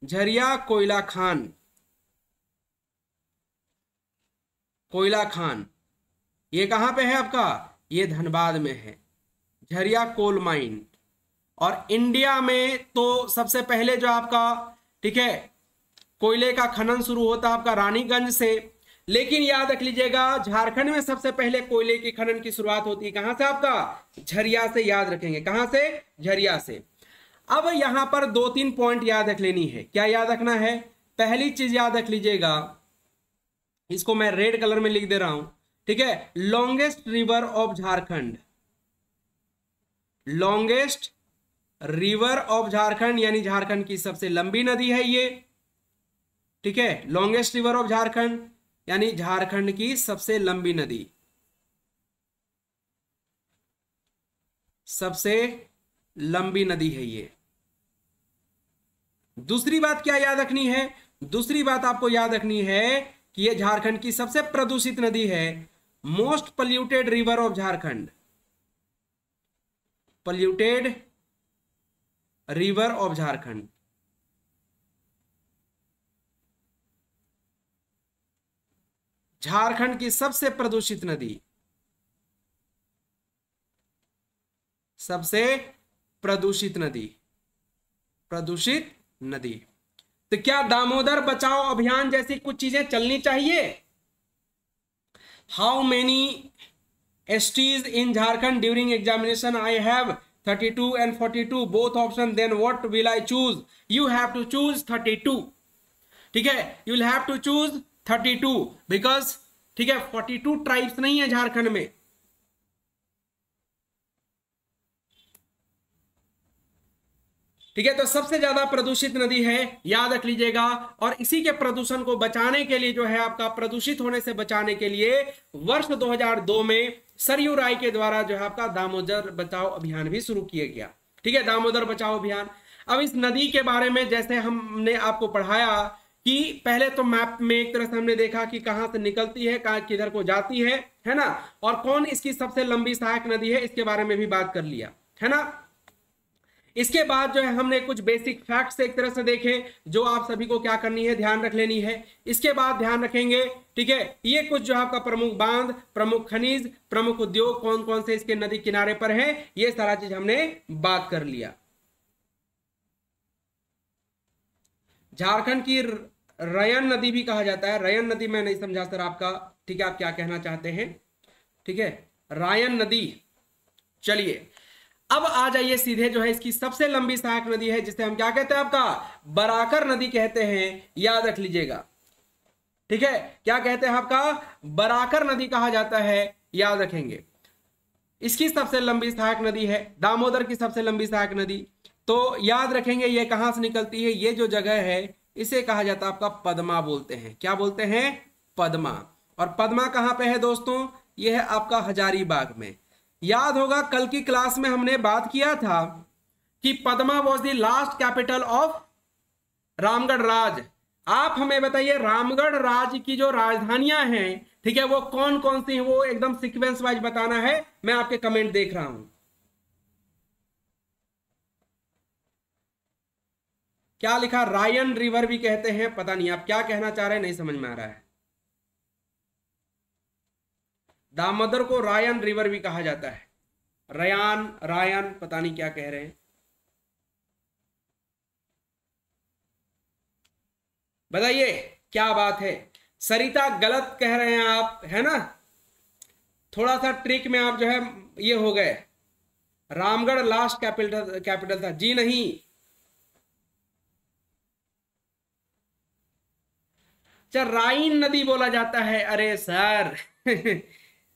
झरिया कोयला खान कोयला खान ये कहां पे है आपका ये धनबाद में है झरिया कोल माइन और इंडिया में तो सबसे पहले जो आपका ठीक है कोयले का खनन शुरू होता है आपका रानीगंज से लेकिन याद रख लीजिएगा झारखंड में सबसे पहले कोयले की खनन की शुरुआत होती है कहां से आपका झरिया से याद रखेंगे कहां से झरिया से अब यहां पर दो तीन पॉइंट याद रख लेनी है क्या याद रखना है पहली चीज याद रख लीजिएगा इसको मैं रेड कलर में लिख दे रहा हूं ठीक है longest river of Jharkhand longest river of Jharkhand यानी झारखंड की सबसे लंबी नदी है ये ठीक है लॉन्गेस्ट रिवर ऑफ झारखंड यानी झारखंड की सबसे लंबी नदी सबसे लंबी नदी है ये दूसरी बात क्या याद रखनी है दूसरी बात आपको याद रखनी है कि यह झारखंड की सबसे प्रदूषित नदी है most polluted river of Jharkhand polluted river of Jharkhand Jharkhand की सबसे प्रदूषित नदी सबसे प्रदूषित नदी प्रदूषित नदी तो क्या दामोदर बचाओ अभियान जैसी कुछ चीजें चलनी चाहिए how many STs in Jharkhand during examination I have 32 to 42 option then what will I choose you have to choose thirty 32 ठीक है you'll have to choose thirty two because ठीक है फोर्टी टू ट्राइब्स नहीं है झारखंड में ठीक है तो सबसे ज्यादा प्रदूषित नदी है याद रख लीजिएगा और इसी के प्रदूषण को बचाने के लिए जो है आपका प्रदूषित होने से बचाने के लिए वर्ष 2002 में सरयू राय के द्वारा जो है आपका दामोदर बचाओ अभियान भी शुरू किया गया ठीक है दामोदर बचाओ अभियान अब इस नदी के बारे में जैसे हमने आपको पढ़ाया कि पहले तो मैप में एक तरह से हमने देखा कि कहां से निकलती है कहा किधर को जाती है है ना और कौन इसकी सबसे लंबी सहायक नदी है इसके बारे में भी बात कर लिया है ना इसके बाद जो है हमने कुछ बेसिक फैक्ट्स एक तरह से देखे जो आप सभी को क्या करनी है ध्यान रख लेनी है इसके बाद ध्यान रखेंगे ठीक है ये कुछ जो आपका प्रमुख बांध प्रमुख खनिज प्रमुख उद्योग कौन कौन से इसके नदी किनारे पर है ये सारा चीज हमने बात कर लिया झारखंड की रयन नदी भी कहा जाता है रयन नदी मैं नहीं समझा सर आपका ठीक है आप क्या कहना चाहते हैं ठीक है रायन नदी चलिए अब आ जाइए सीधे जो है इसकी सबसे लंबी सहायक नदी है जिसे हम क्या कहते हैं आपका बराकर नदी कहते हैं याद रख लीजिएगा ठीक है क्या कहते हैं आपका बराकर नदी कहा जाता है याद रखेंगे इसकी सबसे लंबी सहायक नदी है दामोदर की सबसे लंबी सहायक नदी तो याद रखेंगे ये कहां से निकलती है ये जो जगह है इसे कहा जाता है आपका पदमा बोलते हैं क्या बोलते हैं पदमा और पदमा कहाँ पे है दोस्तों यह है आपका हजारीबाग में याद होगा कल की क्लास में हमने बात किया था कि Padma was the last capital of Ramgarh Raj आप हमें बताइए रामगढ़ राज की जो राजधानियां हैं ठीक है वो कौन कौन सी हैं वो एकदम सीक्वेंस वाइज बताना है मैं आपके कमेंट देख रहा हूं क्या लिखा रायन रिवर भी कहते हैं पता नहीं आप क्या कहना चाह रहे हैं नहीं समझ में आ रहा है दामोदर को रायन रिवर भी कहा जाता है रयान रायन पता नहीं क्या कह रहे हैं बताइए क्या बात है सरिता गलत कह रहे हैं आप है ना थोड़ा सा ट्रिक में आप जो है ये हो गए रामगढ़ लास्ट कैपिटल कैपिटल था जी नहीं राइन नदी बोला जाता है अरे सर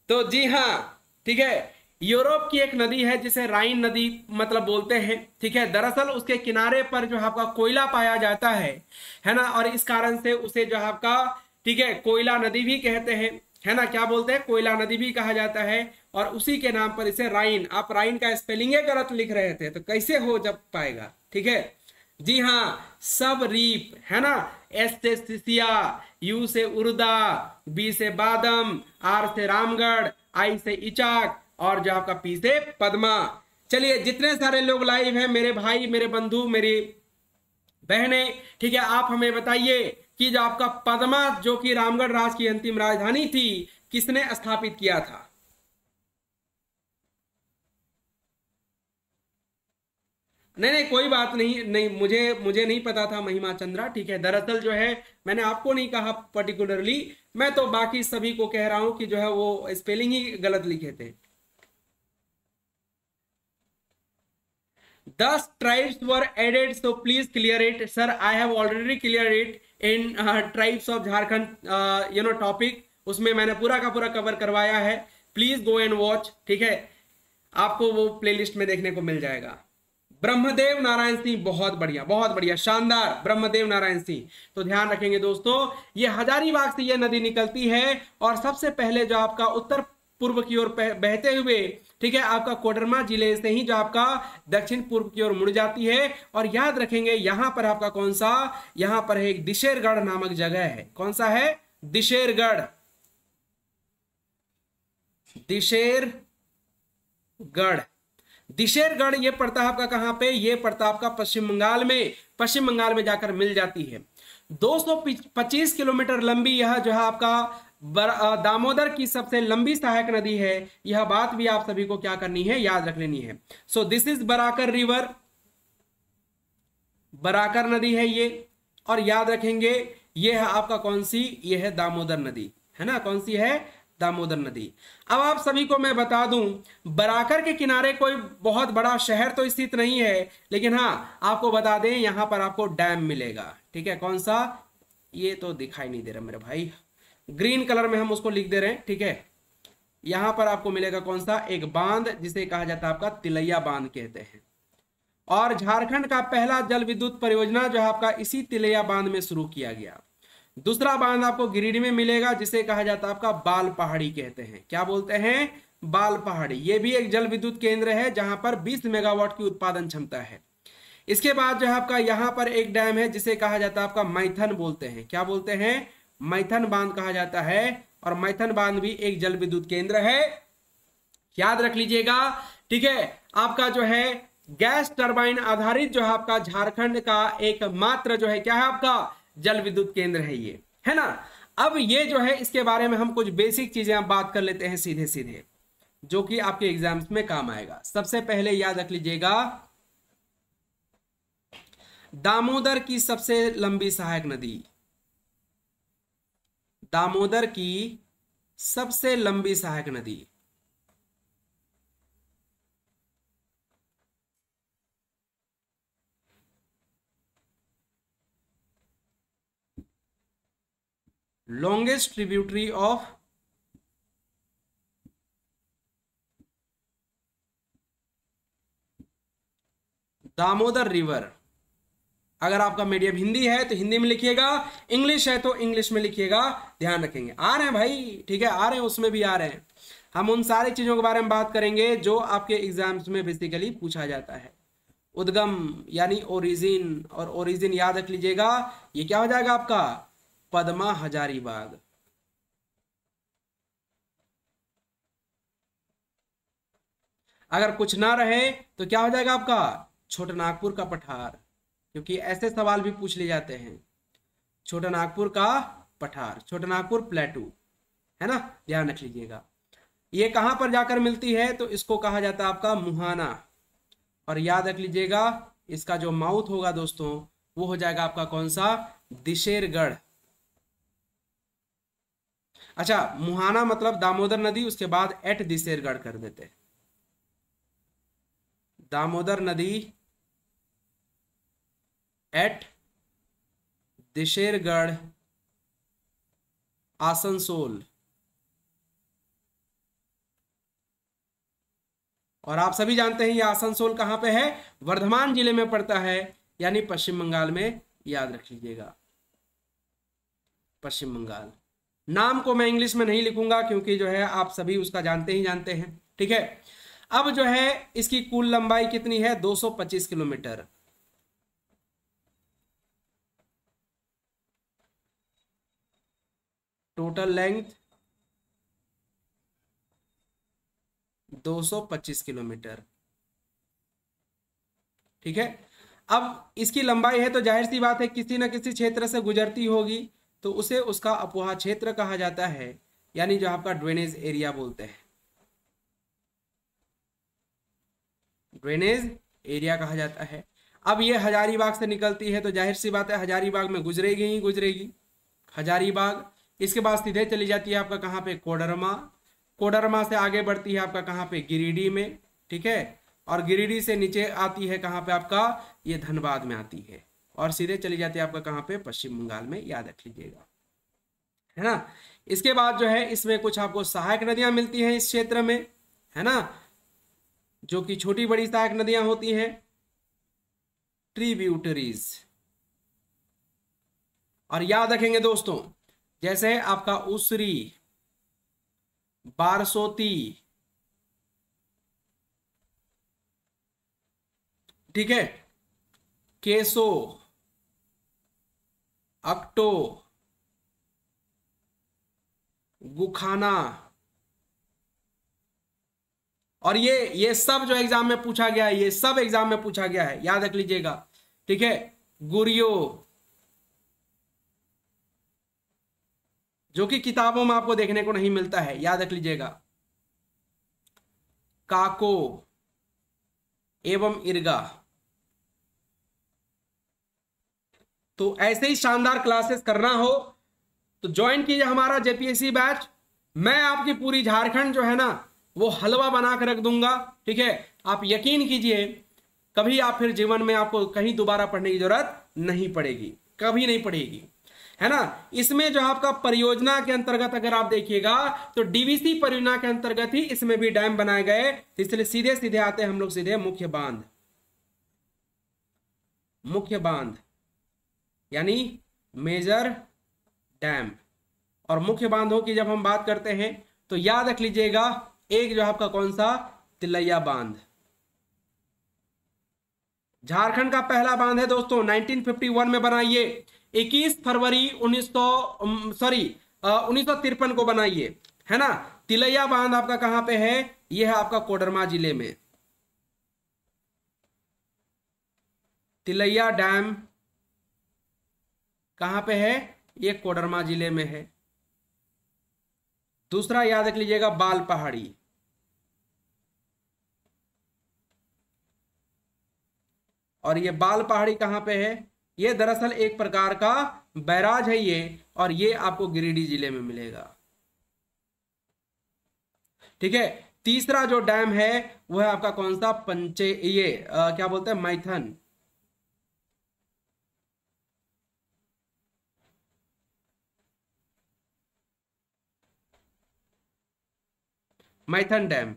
तो जी हाँ ठीक है यूरोप की एक नदी है जिसे राइन नदी मतलब बोलते हैं ठीक है दरअसल उसके किनारे पर जो आपका कोयला पाया जाता है है ना और इस कारण से उसे जो आपका ठीक है कोयला नदी भी कहते हैं है ना क्या बोलते हैं कोयला नदी भी कहा जाता है और उसी के नाम पर इसे राइन आप राइन का स्पेलिंग गलत लिख रहे थे तो कैसे हो जब पाएगा ठीक है जी हाँ सब रीप है ना एस से सिसिया यू से उर्दा बी से बादम आर से रामगढ़ आई से इचाक और जो आपका पी से पदमा चलिए जितने सारे लोग लाइव हैं मेरे भाई मेरे बंधु मेरी बहने ठीक है आप हमें बताइए कि जो आपका पदमा जो कि रामगढ़ राज की अंतिम राजधानी थी किसने स्थापित किया था नहीं नहीं कोई बात नहीं नहीं मुझे मुझे नहीं पता था महिमा चंद्रा ठीक है दरअसल जो है मैंने आपको नहीं कहा पर्टिकुलरली मैं तो बाकी सभी को कह रहा हूं कि जो है वो स्पेलिंग ही गलत लिखे थे दस tribes were added so please clear it sir I have already clear it in tribes of Jharkhand you know topic उसमें मैंने पूरा का पूरा कवर करवाया है प्लीज गो एंड वॉच ठीक है आपको वो प्लेलिस्ट में देखने को मिल जाएगा ब्रह्मदेव नारायण सिंह बहुत बढ़िया बहुत बढ़िया शानदार ब्रह्मदेव नारायण सिंह तो ध्यान रखेंगे दोस्तों ये हजारीबाग से यह नदी निकलती है और सबसे पहले जो आपका उत्तर पूर्व की ओर बहते हुए ठीक है आपका कोडरमा जिले से ही जो आपका दक्षिण पूर्व की ओर मुड़ जाती है और याद रखेंगे यहां पर आपका कौन सा यहां पर है एक दिशेरगढ़ नामक जगह है कौन सा है दिशेरगढ़ दिशेरगढ़ दिशेरगढ़ ये पड़ता है आपका कहां पे ये पड़ता है आपका पश्चिम बंगाल में पश्चिम बंगाल में जाकर मिल जाती है 225 किलोमीटर लंबी यह जो है आपका दामोदर की सबसे लंबी सहायक नदी है यह बात भी आप सभी को क्या करनी है याद रख लेनी है so this is Barakar river Barakar नदी है ये और याद रखेंगे यह है आपका कौन सी यह है दामोदर नदी है ना कौन सी है दामोदर नदी अब आप सभी को मैं बता दूं बराकर के किनारे कोई बहुत बड़ा शहर तो स्थित नहीं है लेकिन हाँ आपको बता दें यहाँ पर आपको डैम मिलेगा ठीक है कौन सा ये तो दिखाई नहीं दे रहा मेरे भाई ग्रीन कलर में हम उसको लिख दे रहे हैं ठीक है यहाँ पर आपको मिलेगा कौन सा एक बांध जिसे कहा जाता है आपका तिलैया बांध कहते हैं और झारखंड का पहला जल विद्युत परियोजना जो है आपका इसी तिलैया बांध में शुरू किया गया दूसरा बांध आपको गिरिडीह में मिलेगा जिसे कहा जाता है आपका बाल पहाड़ी कहते हैं क्या बोलते हैं बाल पहाड़ी ये भी एक जल विद्युत केंद्र है जहां पर 20 मेगावाट की उत्पादन क्षमता है इसके बाद जो है आपका यहां पर एक डैम है जिसे कहा जाता है आपका मैथन बोलते हैं क्या बोलते हैं मैथन बांध कहा जाता है और मैथन बांध भी एक जल विद्युत केंद्र है याद रख लीजिएगा ठीक है आपका जो है गैस टर्बाइन आधारित जो है आपका झारखंड का एक मात्र जो है क्या है आपका जल विद्युत केंद्र है ये है ना अब ये जो है इसके बारे में हम कुछ बेसिक चीजें हम बात कर लेते हैं सीधे सीधे जो कि आपके एग्जाम्स में काम आएगा सबसे पहले याद रख लीजिएगा दामोदर की सबसे लंबी सहायक नदी दामोदर की सबसे लंबी सहायक नदी longest tributary of Damodar river अगर आपका मीडियम हिंदी है तो हिंदी में लिखिएगा इंग्लिश है तो इंग्लिश में लिखिएगा ध्यान रखेंगे आ रहे हैं भाई ठीक है आ रहे हैं उसमें भी आ रहे हैं हम उन सारी चीज़ों के बारे में बात करेंगे जो आपके एग्जाम्स में बेसिकली पूछा जाता है उद्गम यानी ओरिजिन और ओरिजिन याद रख लीजिएगा ये क्या हो जाएगा आपका पदमा हजारीबाग अगर कुछ ना रहे तो क्या हो जाएगा आपका छोटा नागपुर का पठार क्योंकि ऐसे सवाल भी पूछ लिए जाते हैं छोटा नागपुर का पठार छोटा नागपुर प्लेटू है ना ध्यान रख लीजिएगा ये कहां पर जाकर मिलती है तो इसको कहा जाता है आपका मुहाना और याद रख लीजिएगा इसका जो माउथ होगा दोस्तों वो हो जाएगा आपका कौन सा दिशेरगढ़ अच्छा मुहाना मतलब दामोदर नदी उसके बाद एट दिसेरगढ़ कर देते हैं दामोदर नदी एट दिशेरगढ़ आसनसोल और आप सभी जानते हैं ये आसनसोल कहां पे है वर्धमान जिले में पड़ता है यानी पश्चिम बंगाल में याद रख लीजिएगा पश्चिम बंगाल नाम को मैं इंग्लिश में नहीं लिखूंगा क्योंकि जो है आप सभी उसका जानते ही जानते हैं ठीक है अब जो है इसकी कुल लंबाई कितनी है 225 किलोमीटर टोटल लेंथ 225 किलोमीटर ठीक है अब इसकी लंबाई है तो जाहिर सी बात है किसी ना किसी क्षेत्र से गुजरती होगी तो उसे उसका अपवाह क्षेत्र कहा जाता है यानी जो आपका ड्रेनेज एरिया बोलते हैं ड्रेनेज एरिया कहा जाता है अब ये हजारीबाग से निकलती है तो जाहिर सी बात है हजारीबाग में गुजरेगी ही गुजरेगी हजारीबाग इसके बाद सीधे चली जाती है आपका कहाँ पे कोडरमा कोडरमा से आगे बढ़ती है आपका कहाँ पे गिरिडीह में ठीक है और गिरिडीह से नीचे आती है कहाँ पे आपका ये धनबाद में आती है और सीधे चली जाती है आपका कहाँ पे पश्चिम बंगाल में याद रख लीजिएगा है ना इसके बाद जो है इसमें कुछ आपको सहायक नदियां मिलती हैं इस क्षेत्र में है ना जो कि छोटी बड़ी सहायक नदियां होती हैं ट्रीब्यूटरीज और याद रखेंगे दोस्तों जैसे आपका उसरी बारसोती ठीक है केसो अक्टो गुखाना और ये ये सब जो एग्जाम में पूछा गया है ये सब एग्जाम में पूछा गया है याद रख लीजिएगा ठीक है गुरियो जो कि किताबों में आपको देखने को नहीं मिलता है याद रख लीजिएगा काको एवं इर्गा तो ऐसे ही शानदार क्लासेस करना हो तो ज्वाइन कीजिए हमारा जेपीएससी बैच मैं आपकी पूरी झारखंड जो है ना वो हलवा बना कर रख दूंगा ठीक है आप यकीन कीजिए कभी आप फिर जीवन में आपको कहीं दोबारा पढ़ने की जरूरत नहीं पड़ेगी कभी नहीं पड़ेगी है ना इसमें जो आपका परियोजना के अंतर्गत अगर आप देखिएगा तो डीवीसी परियोजना के अंतर्गत ही इसमें भी डैम बनाए गए तो इसलिए सीधे सीधे आते हैं हम लोग सीधे मुख्य बांध मुख्य बांध यानी मेजर डैम और मुख्य बांधों की जब हम बात करते हैं तो याद रख लीजिएगा एक जो आपका कौन सा तिलैया बांध झारखंड का पहला बांध है दोस्तों 1951 में बनाइए 21 फरवरी 1900 सॉरी उन्नीस को बनाइए है ना तिलैया बांध आपका कहां पे है यह है आपका कोडरमा जिले में तिलैया डैम कहाँ पे है ये कोडरमा जिले में है दूसरा याद रख लीजिएगा बाल पहाड़ी और ये बाल पहाड़ी कहाँ पे है ये दरअसल एक प्रकार का बैराज है ये और ये आपको गिरिडीह जिले में मिलेगा ठीक है तीसरा जो डैम है वह आपका कौन सा पंचे ये आ, क्या बोलते हैं मैथन मैथन डैम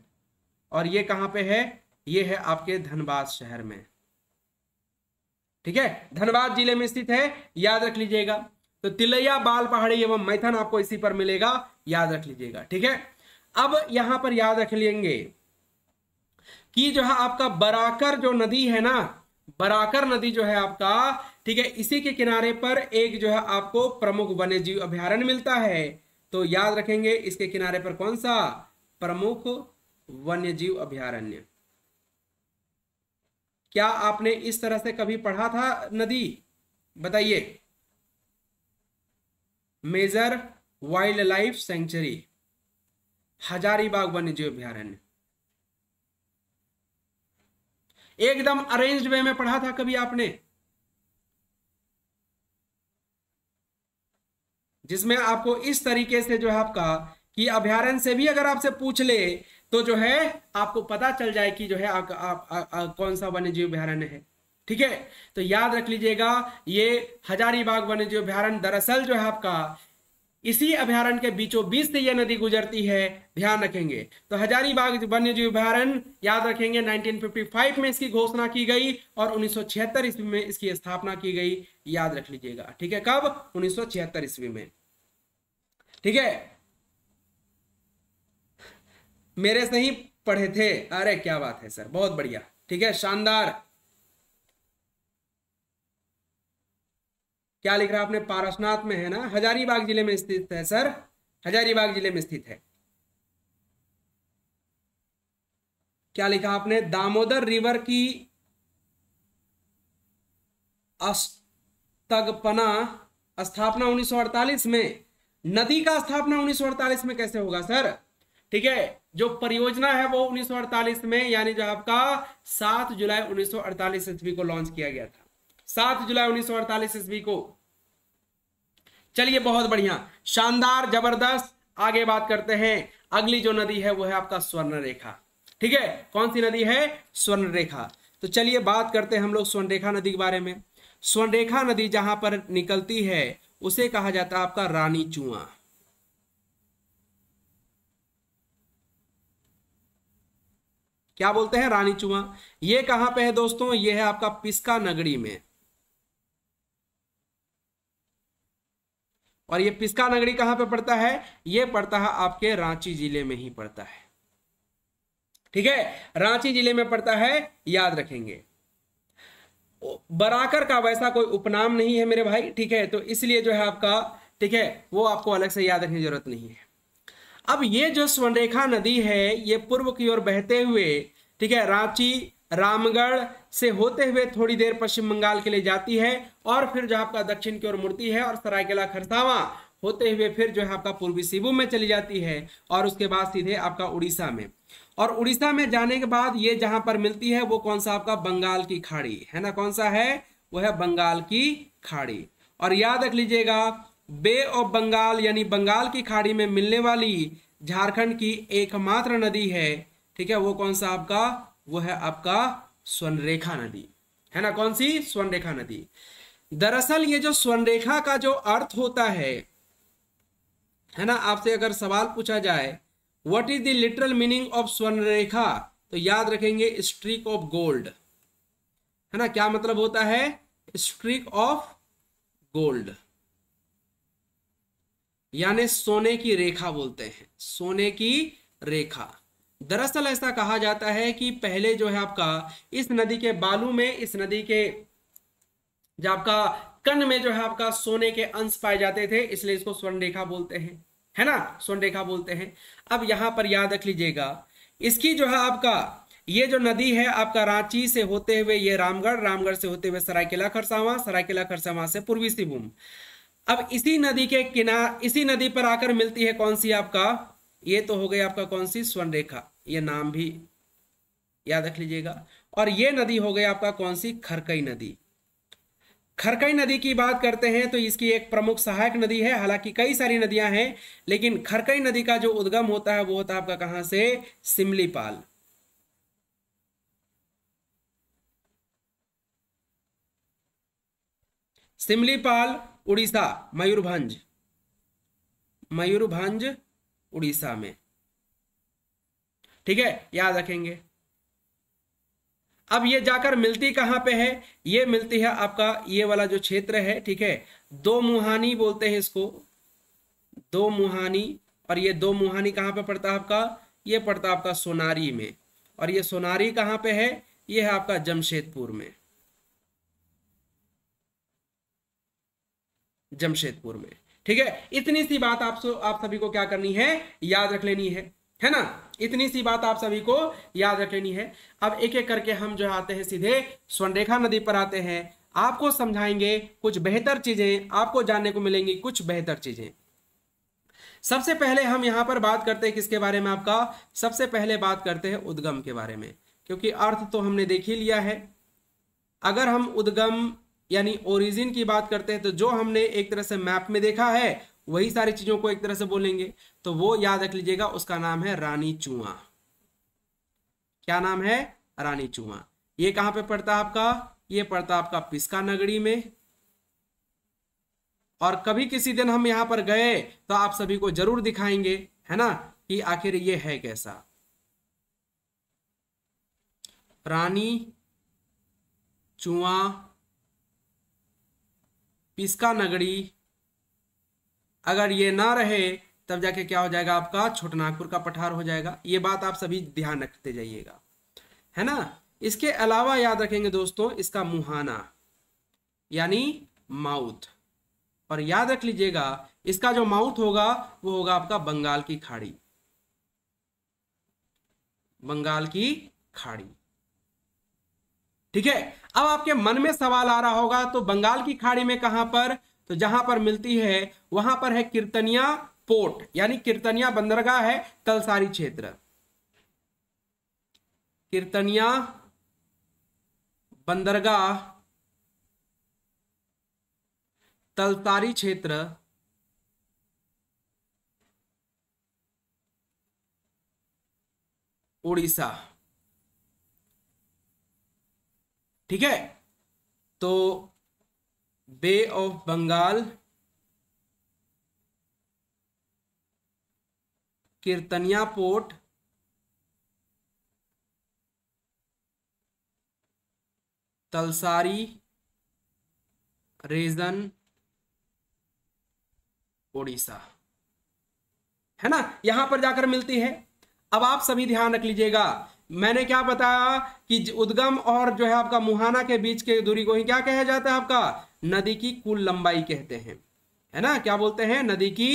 और ये कहाँ पे है ये है आपके धनबाद शहर में ठीक है धनबाद जिले में स्थित है याद रख लीजिएगा तो तिलैया बाल पहाड़ी एवं मैथन आपको इसी पर मिलेगा याद रख लीजिएगा ठीक है अब यहां पर याद रख लेंगे कि जो है आपका बराकर जो नदी है ना बराकर नदी जो है आपका ठीक है इसी के किनारे पर एक जो है आपको प्रमुख वन्य जीव अभ्यारण्य मिलता है तो याद रखेंगे इसके किनारे पर कौन सा प्रमुख वन्यजीव अभ्यारण्य क्या आपने इस तरह से कभी पढ़ा था नदी बताइए major wildlife sanctuary Hazaribagh वन्यजीव अभ्यारण्य एकदम अरेंज्ड वे में पढ़ा था कभी आपने जिसमें आपको इस तरीके से जो है आपका कि अभ्यारण से भी अगर आपसे पूछ ले तो जो है आपको पता चल जाए कि जो है आप, आप, आप, आप कौन सा वन्य जीव अभ्यारण्य है ठीक है तो याद रख लीजिएगा ये हजारीबाग वन्य जीव अभ्यारण दरअसल जो है आपका इसी अभ्यारण के बीचों बीच से यह नदी गुजरती है ध्यान रखेंगे तो हजारीबाग वन्य जीव अभ्यारण याद रखेंगे 1955 में इसकी घोषणा की गई और उन्नीस ईस्वी में इसकी स्थापना की गई याद रख लीजिएगा ठीक है कब उन्नीस ईस्वी में ठीक है मेरे से ही पढ़े थे अरे क्या बात है सर बहुत बढ़िया ठीक है शानदार क्या लिख रहा आपने पारसनाथ में है ना हजारीबाग जिले में स्थित है सर हजारीबाग जिले में स्थित है क्या लिखा आपने दामोदर रिवर की अस्तगपना स्थापना 1948 में नदी का स्थापना 1948 में कैसे होगा सर ठीक है जो परियोजना है वो 1948 में यानी जो आपका 7 जुलाई 1948 ईस्वी को लॉन्च किया गया था 7 जुलाई 1948 ईस्वी को चलिए बहुत बढ़िया शानदार जबरदस्त आगे बात करते हैं अगली जो नदी है वो है आपका स्वर्ण रेखा ठीक है कौन सी नदी है स्वर्ण रेखा तो चलिए बात करते हैं हम लोग स्वर्णरेखा नदी के बारे में स्वर्णरेखा नदी जहां पर निकलती है उसे कहा जाता है आपका रानी चुआ क्या बोलते हैं रानी चुआ ये कहां पे है दोस्तों ये है आपका पिस्का नगरी में और ये पिस्का नगरी कहां पे पड़ता है ये पड़ता है आपके रांची जिले में ही पड़ता है ठीक है रांची जिले में पड़ता है याद रखेंगे बराकर का वैसा कोई उपनाम नहीं है मेरे भाई ठीक है तो इसलिए जो है आपका ठीक है वो आपको अलग से याद रखने की जरूरत नहीं है अब ये जो स्वर्णरेखा नदी है ये पूर्व की ओर बहते हुए ठीक है रांची रामगढ़ से होते हुए थोड़ी देर पश्चिम बंगाल के लिए जाती है और फिर जो आपका दक्षिण की ओर मुड़ती है और सरायकेला खरसावा होते हुए फिर जो है आपका पूर्वी सिबू में चली जाती है और उसके बाद सीधे आपका उड़ीसा में और उड़ीसा में जाने के बाद ये जहां पर मिलती है वो कौन सा आपका बंगाल की खाड़ी है ना कौन सा है वो है बंगाल की खाड़ी और याद रख लीजिएगा बे ऑफ बंगाल यानी बंगाल की खाड़ी में मिलने वाली झारखंड की एकमात्र नदी है ठीक है वो कौन सा आपका वो है आपका स्वर्णरेखा नदी है ना कौन सी स्वर्णरेखा नदी दरअसल ये जो स्वर्णरेखा का जो अर्थ होता है है ना आपसे अगर सवाल पूछा जाए what is the literal meaning of Swarnarekha तो याद रखेंगे स्ट्रीक ऑफ गोल्ड है ना क्या मतलब होता है स्ट्रीक ऑफ गोल्ड यानी सोने की रेखा बोलते हैं सोने की रेखा दरअसल ऐसा कहा जाता है कि पहले जो है आपका इस नदी के बालू में इस नदी के जो आपका कन में जो है आपका सोने के अंश पाए जाते थे इसलिए इसको स्वर्ण रेखा बोलते हैं है ना स्वर्ण रेखा बोलते हैं अब यहां पर याद रख लीजिएगा इसकी जो है आपका ये जो नदी है आपका रांची से होते हुए ये रामगढ़ रामगढ़ से होते हुए सरायकेला खरसावां सरायकेला खरसावां से पूर्वी सिंहभूम अब इसी नदी के किनार इसी नदी पर आकर मिलती है कौन सी आपका ये तो हो गई आपका कौन सी स्वर्ण रेखा ये नाम भी याद रख लीजिएगा और ये नदी हो गई आपका कौन सी खरकई नदी खरकई नदी की बात करते हैं तो इसकी एक प्रमुख सहायक नदी है हालांकि कई सारी नदियां हैं लेकिन खरकई नदी का जो उद्गम होता है वो होता है आपका कहां से सिमलीपाल सिमलीपाल उड़ीसा मयूरभंज मयूरभंज उड़ीसा में ठीक है याद रखेंगे अब ये जाकर मिलती कहां पे है ये मिलती है आपका ये वाला जो क्षेत्र है ठीक है दो मुहानी बोलते हैं इसको दो मुहानी और ये दो मुहानी कहां पे पड़ता है आपका ये पड़ता है आपका सोनारी में और ये सोनारी कहां पे है ये है आपका जमशेदपुर में जमशेदपुर में ठीक है इतनी सी बात आप आप सभी को क्या करनी है याद रख लेनी है है ना इतनी सी बात आप सभी को याद रख लेनी है अब एक एक करके हम जो आते हैं सीधे स्वर्णरेखा नदी पर आते हैं आपको समझाएंगे कुछ बेहतर चीजें आपको जानने को मिलेंगी कुछ बेहतर चीजें सबसे पहले हम यहां पर बात करते हैं किसके बारे में आपका सबसे पहले बात करते हैं उद्गम के बारे में क्योंकि अर्थ तो हमने देख ही लिया है अगर हम उद्गम यानी ओरिजिन की बात करते हैं तो जो हमने एक तरह से मैप में देखा है वही सारी चीजों को एक तरह से बोलेंगे तो वो याद रख लीजिएगा उसका नाम है रानी चुआ क्या नाम है रानी चुआ ये कहां पे पड़ता है आपका ये पड़ता है आपका पिस्का नगरी में और कभी किसी दिन हम यहां पर गए तो आप सभी को जरूर दिखाएंगे है ना कि आखिर ये है कैसा रानी चुआ पिस्का नगरी अगर ये ना रहे तब जाके क्या हो जाएगा आपका छोटनागपुर का पठार हो जाएगा ये बात आप सभी ध्यान रखते जाइएगा है ना इसके अलावा याद रखेंगे दोस्तों इसका मुहाना यानी माउथ और याद रख लीजिएगा इसका जो माउथ होगा वो होगा आपका बंगाल की खाड़ी बंगाल की खाड़ी ठीक है अब आपके मन में सवाल आ रहा होगा तो बंगाल की खाड़ी में कहां पर तो जहां पर मिलती है वहां पर है कीर्तनिया पोर्ट यानी कीर्तनिया बंदरगाह है तलसारी क्षेत्र कीर्तनिया बंदरगाह तलतारी क्षेत्र उड़ीसा ठीक है तो bay of Bengal Kirtania port Talsari region Odisha है ना यहां पर जाकर मिलती है अब आप सभी ध्यान रख लीजिएगा मैंने क्या बताया कि उद्गम और जो है आपका मुहाना के बीच के दूरी को ही क्या कहा जाता है आपका नदी की कुल लंबाई कहते हैं है ना क्या बोलते हैं नदी की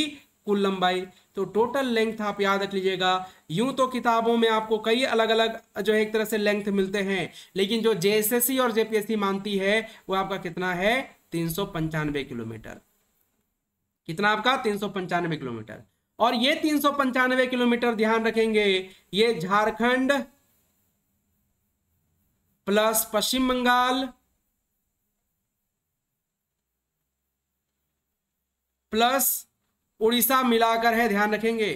कुल लंबाई तो टोटल लेंथ आप याद रख लीजिएगा यूं तो किताबों में आपको कई अलग अलग जो है एक तरह से लेंथ मिलते हैं लेकिन जो जेएसएससी और जेपीएससी मानती है वो आपका कितना है तीन किलोमीटर कितना आपका तीन किलोमीटर और ये तीन किलोमीटर ध्यान रखेंगे ये झारखंड प्लस पश्चिम बंगाल प्लस उड़ीसा मिलाकर है ध्यान रखेंगे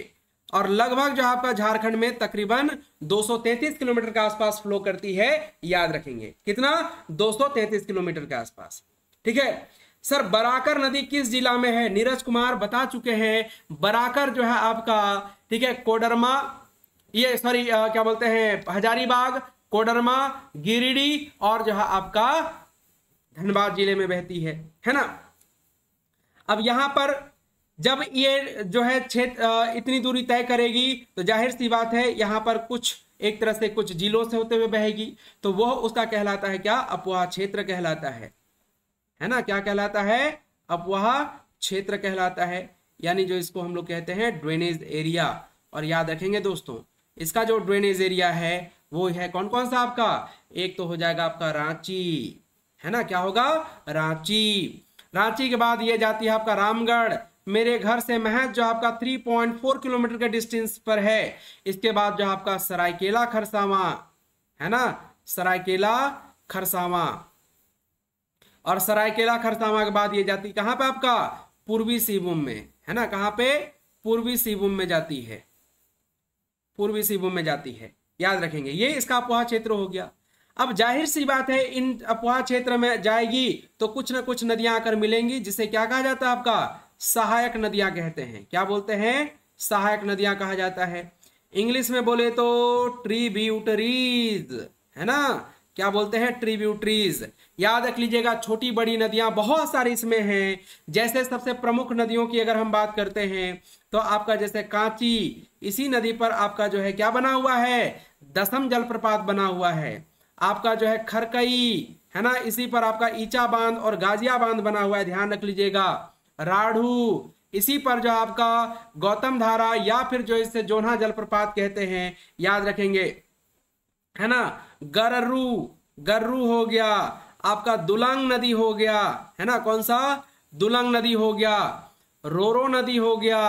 और लगभग जो आपका झारखंड में तकरीबन 233 किलोमीटर के आसपास फ्लो करती है याद रखेंगे कितना 233 किलोमीटर के आसपास ठीक है सर बराकर नदी किस जिला में है नीरज कुमार बता चुके हैं बराकर जो है आपका ठीक है कोडरमा ये सॉरी क्या बोलते हैं हजारीबाग कोडरमा गिरिडीह और जो है आपका धनबाद जिले में बहती है है ना अब यहां पर जब ये जो है क्षेत्र इतनी दूरी तय करेगी तो जाहिर सी बात है यहां पर कुछ एक तरह से कुछ जिलों से होते हुए बहेगी तो वह उसका कहलाता है क्या अपवाह क्षेत्र कहलाता है है ना क्या कहलाता है अपवाह क्षेत्र कहलाता है यानी जो इसको हम लोग कहते हैं ड्रेनेज एरिया और याद रखेंगे दोस्तों इसका जो ड्रेनेज एरिया है वो है कौन कौन सा आपका एक तो हो जाएगा आपका रांची है ना क्या होगा रांची रांची के बाद ये जाती है आपका रामगढ़ मेरे घर से महज जो आपका 3.4 किलोमीटर के डिस्टेंस पर है इसके बाद जो आपका सरायकेला खरसावा है ना सरायकेला खरसावा और सरायकेला खरसावा के बाद ये जाती कहां पे आपका पूर्वी सिंहभूम में है ना कहां पे पूर्वी सिंहभूम में जाती है पूर्वी सिंहभूम में जाती है याद रखेंगे ये इसका अपवाह क्षेत्र हो गया अब जाहिर सी बात है इन अपवाह क्षेत्र में जाएगी तो कुछ ना कुछ नदियां आकर मिलेंगी जिसे क्या कहा जाता है आपका सहायक नदियां कहते हैं क्या बोलते हैं सहायक नदियां कहा जाता है इंग्लिश में बोले तो ट्रीब्यूटरीज है ना क्या बोलते हैं ट्रीब्यूटरीज याद रख लीजिएगा छोटी बड़ी नदियां बहुत सारी इसमें हैं जैसे सबसे प्रमुख नदियों की अगर हम बात करते हैं तो आपका जैसे कांची इसी नदी पर आपका जो है क्या बना हुआ है दसम जलप्रपात बना हुआ है आपका जो है खरकई है ना इसी पर आपका ईचा बांध और गाजिया बांध बना हुआ है ध्यान रख लीजिएगा राढ़ू इसी पर जो आपका गौतम धारा या फिर जो इससे जोना जलप्रपात कहते हैं याद रखेंगे है ना गर्रू गर्रू हो गया आपका दुलंग नदी हो गया है ना कौन सा दुलंग नदी हो गया रोरो नदी हो गया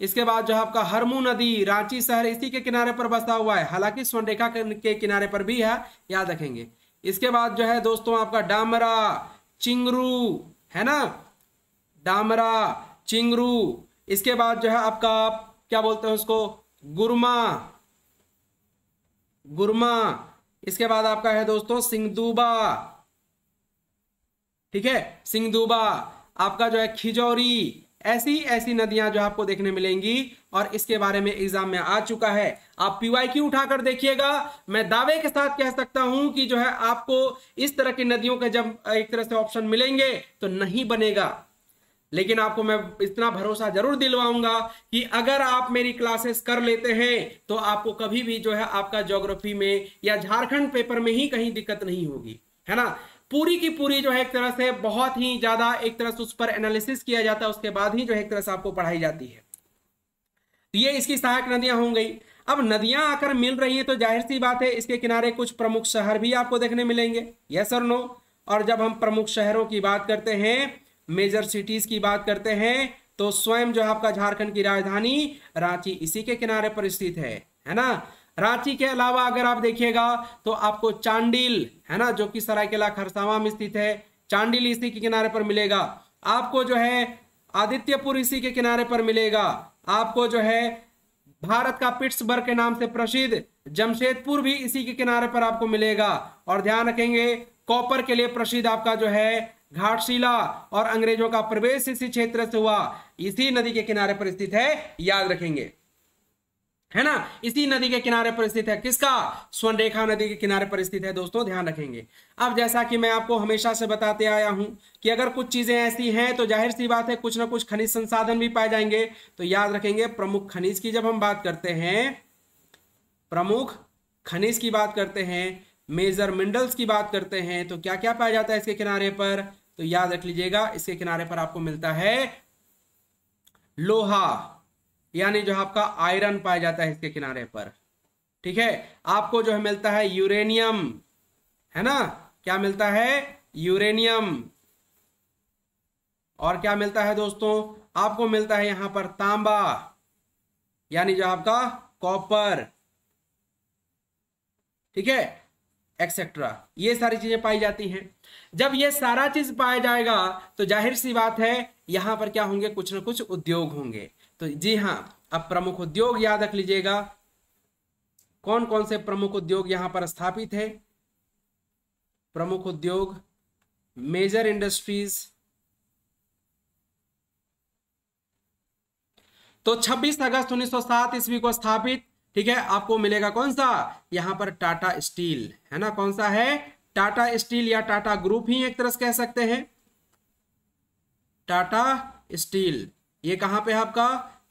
इसके बाद जो आपका हरमू नदी रांची शहर इसी के किनारे पर बसा हुआ है हालांकि सोनरेखा के किनारे पर भी है याद रखेंगे इसके बाद जो है दोस्तों आपका डामरा चिंगरू है ना डामरा चिंगरू इसके बाद जो है आपका क्या बोलते हैं उसको गुरमा गुरमा इसके बाद आपका है दोस्तों सिंगदूबा ठीक है सिंगदूबा आपका जो है खिजौरी ऐसी ऐसी नदियां जो आपको देखने मिलेंगी और इसके बारे में एग्जाम में आ चुका है आप पीवाईक्यू उठाकर देखिएगा मैं दावे के साथ कह सकता हूं कि जो है आपको इस तरह की नदियों के जब एक तरह से ऑप्शन मिलेंगे तो नहीं बनेगा लेकिन आपको मैं इतना भरोसा जरूर दिलवाऊंगा कि अगर आप मेरी क्लासेस कर लेते हैं तो आपको कभी भी जो है आपका ज्योग्राफी में या झारखंड पेपर में ही कहीं दिक्कत नहीं होगी है ना पूरी की पूरी जो है एक तरह से बहुत ही ज्यादा एक तरह से उस पर एनालिसिस किया जाता है उसके बाद ही जो है एक तरह से आपको पढ़ाई जाती है तो ये इसकी सहायक नदियां हो गई अब नदियां आकर मिल रही है तो जाहिर सी बात है इसके किनारे कुछ प्रमुख शहर भी आपको देखने मिलेंगे यस और नो और जब हम प्रमुख शहरों की बात करते हैं मेजर सिटीज की बात करते हैं तो स्वयं जो आपका झारखंड की राजधानी रांची इसी के किनारे पर स्थित है है ना रांची के अलावा अगर आप देखिएगा तो आपको चांडिल है ना जो कि सरायकेला खरसावा में स्थित है चांडिल इसी के किनारे पर मिलेगा आपको जो है आदित्यपुर इसी के किनारे पर मिलेगा आपको जो है भारत का पिट्सबर्ग के नाम से प्रसिद्ध जमशेदपुर भी इसी के किनारे पर आपको मिलेगा और ध्यान रखेंगे कॉपर के लिए प्रसिद्ध आपका जो है घाटशिला और अंग्रेजों का प्रवेश इसी क्षेत्र से हुआ इसी नदी के किनारे पर स्थित है याद रखेंगे है ना इसी नदी के किनारे पर स्थित है किसका स्वर्णरेखा नदी के किनारे पर स्थित है दोस्तों ध्यान रखेंगे अब जैसा कि मैं आपको हमेशा से बताते आया हूं कि अगर कुछ चीजें ऐसी हैं तो जाहिर सी बात है कुछ ना कुछ खनिज संसाधन भी पाए जाएंगे तो याद रखेंगे प्रमुख खनिज की जब हम बात करते हैं प्रमुख खनिज की बात करते हैं मेजर मिनरल्स की बात करते हैं तो क्या क्या पाया जाता है इसके किनारे पर तो याद रख लीजिएगा इसके किनारे पर आपको मिलता है लोहा यानी जो आपका आयरन पाया जाता है इसके किनारे पर ठीक है आपको जो है मिलता है यूरेनियम है ना क्या मिलता है यूरेनियम और क्या मिलता है दोस्तों आपको मिलता है यहां पर तांबा यानी जो आपका कॉपर ठीक है एक्सेट्रा ये सारी चीजें पाई जाती हैं जब ये सारा चीज पाया जाएगा तो जाहिर सी बात है यहां पर क्या होंगे कुछ ना कुछ उद्योग होंगे तो जी हाँ अब प्रमुख उद्योग याद रख लीजिएगा कौन कौन से प्रमुख उद्योग यहां पर स्थापित है प्रमुख उद्योग मेजर इंडस्ट्रीज तो 26 अगस्त 1907 ईस्वी को स्थापित ठीक है आपको मिलेगा कौन सा यहां पर टाटा स्टील है ना कौन सा है टाटा स्टील या टाटा ग्रुप ही एक तरह से कह सकते हैं टाटा स्टील ये कहां पे है आपका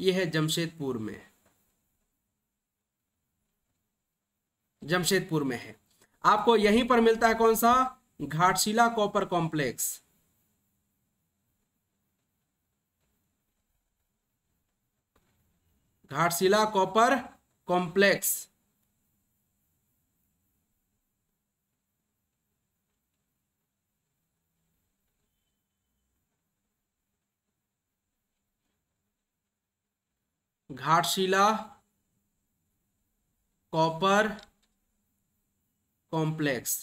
ये है जमशेदपुर में जमशेदपुर में है आपको यहीं पर मिलता है कौन सा Ghatshila copper complex Ghatshila copper complex Ghatshila copper complex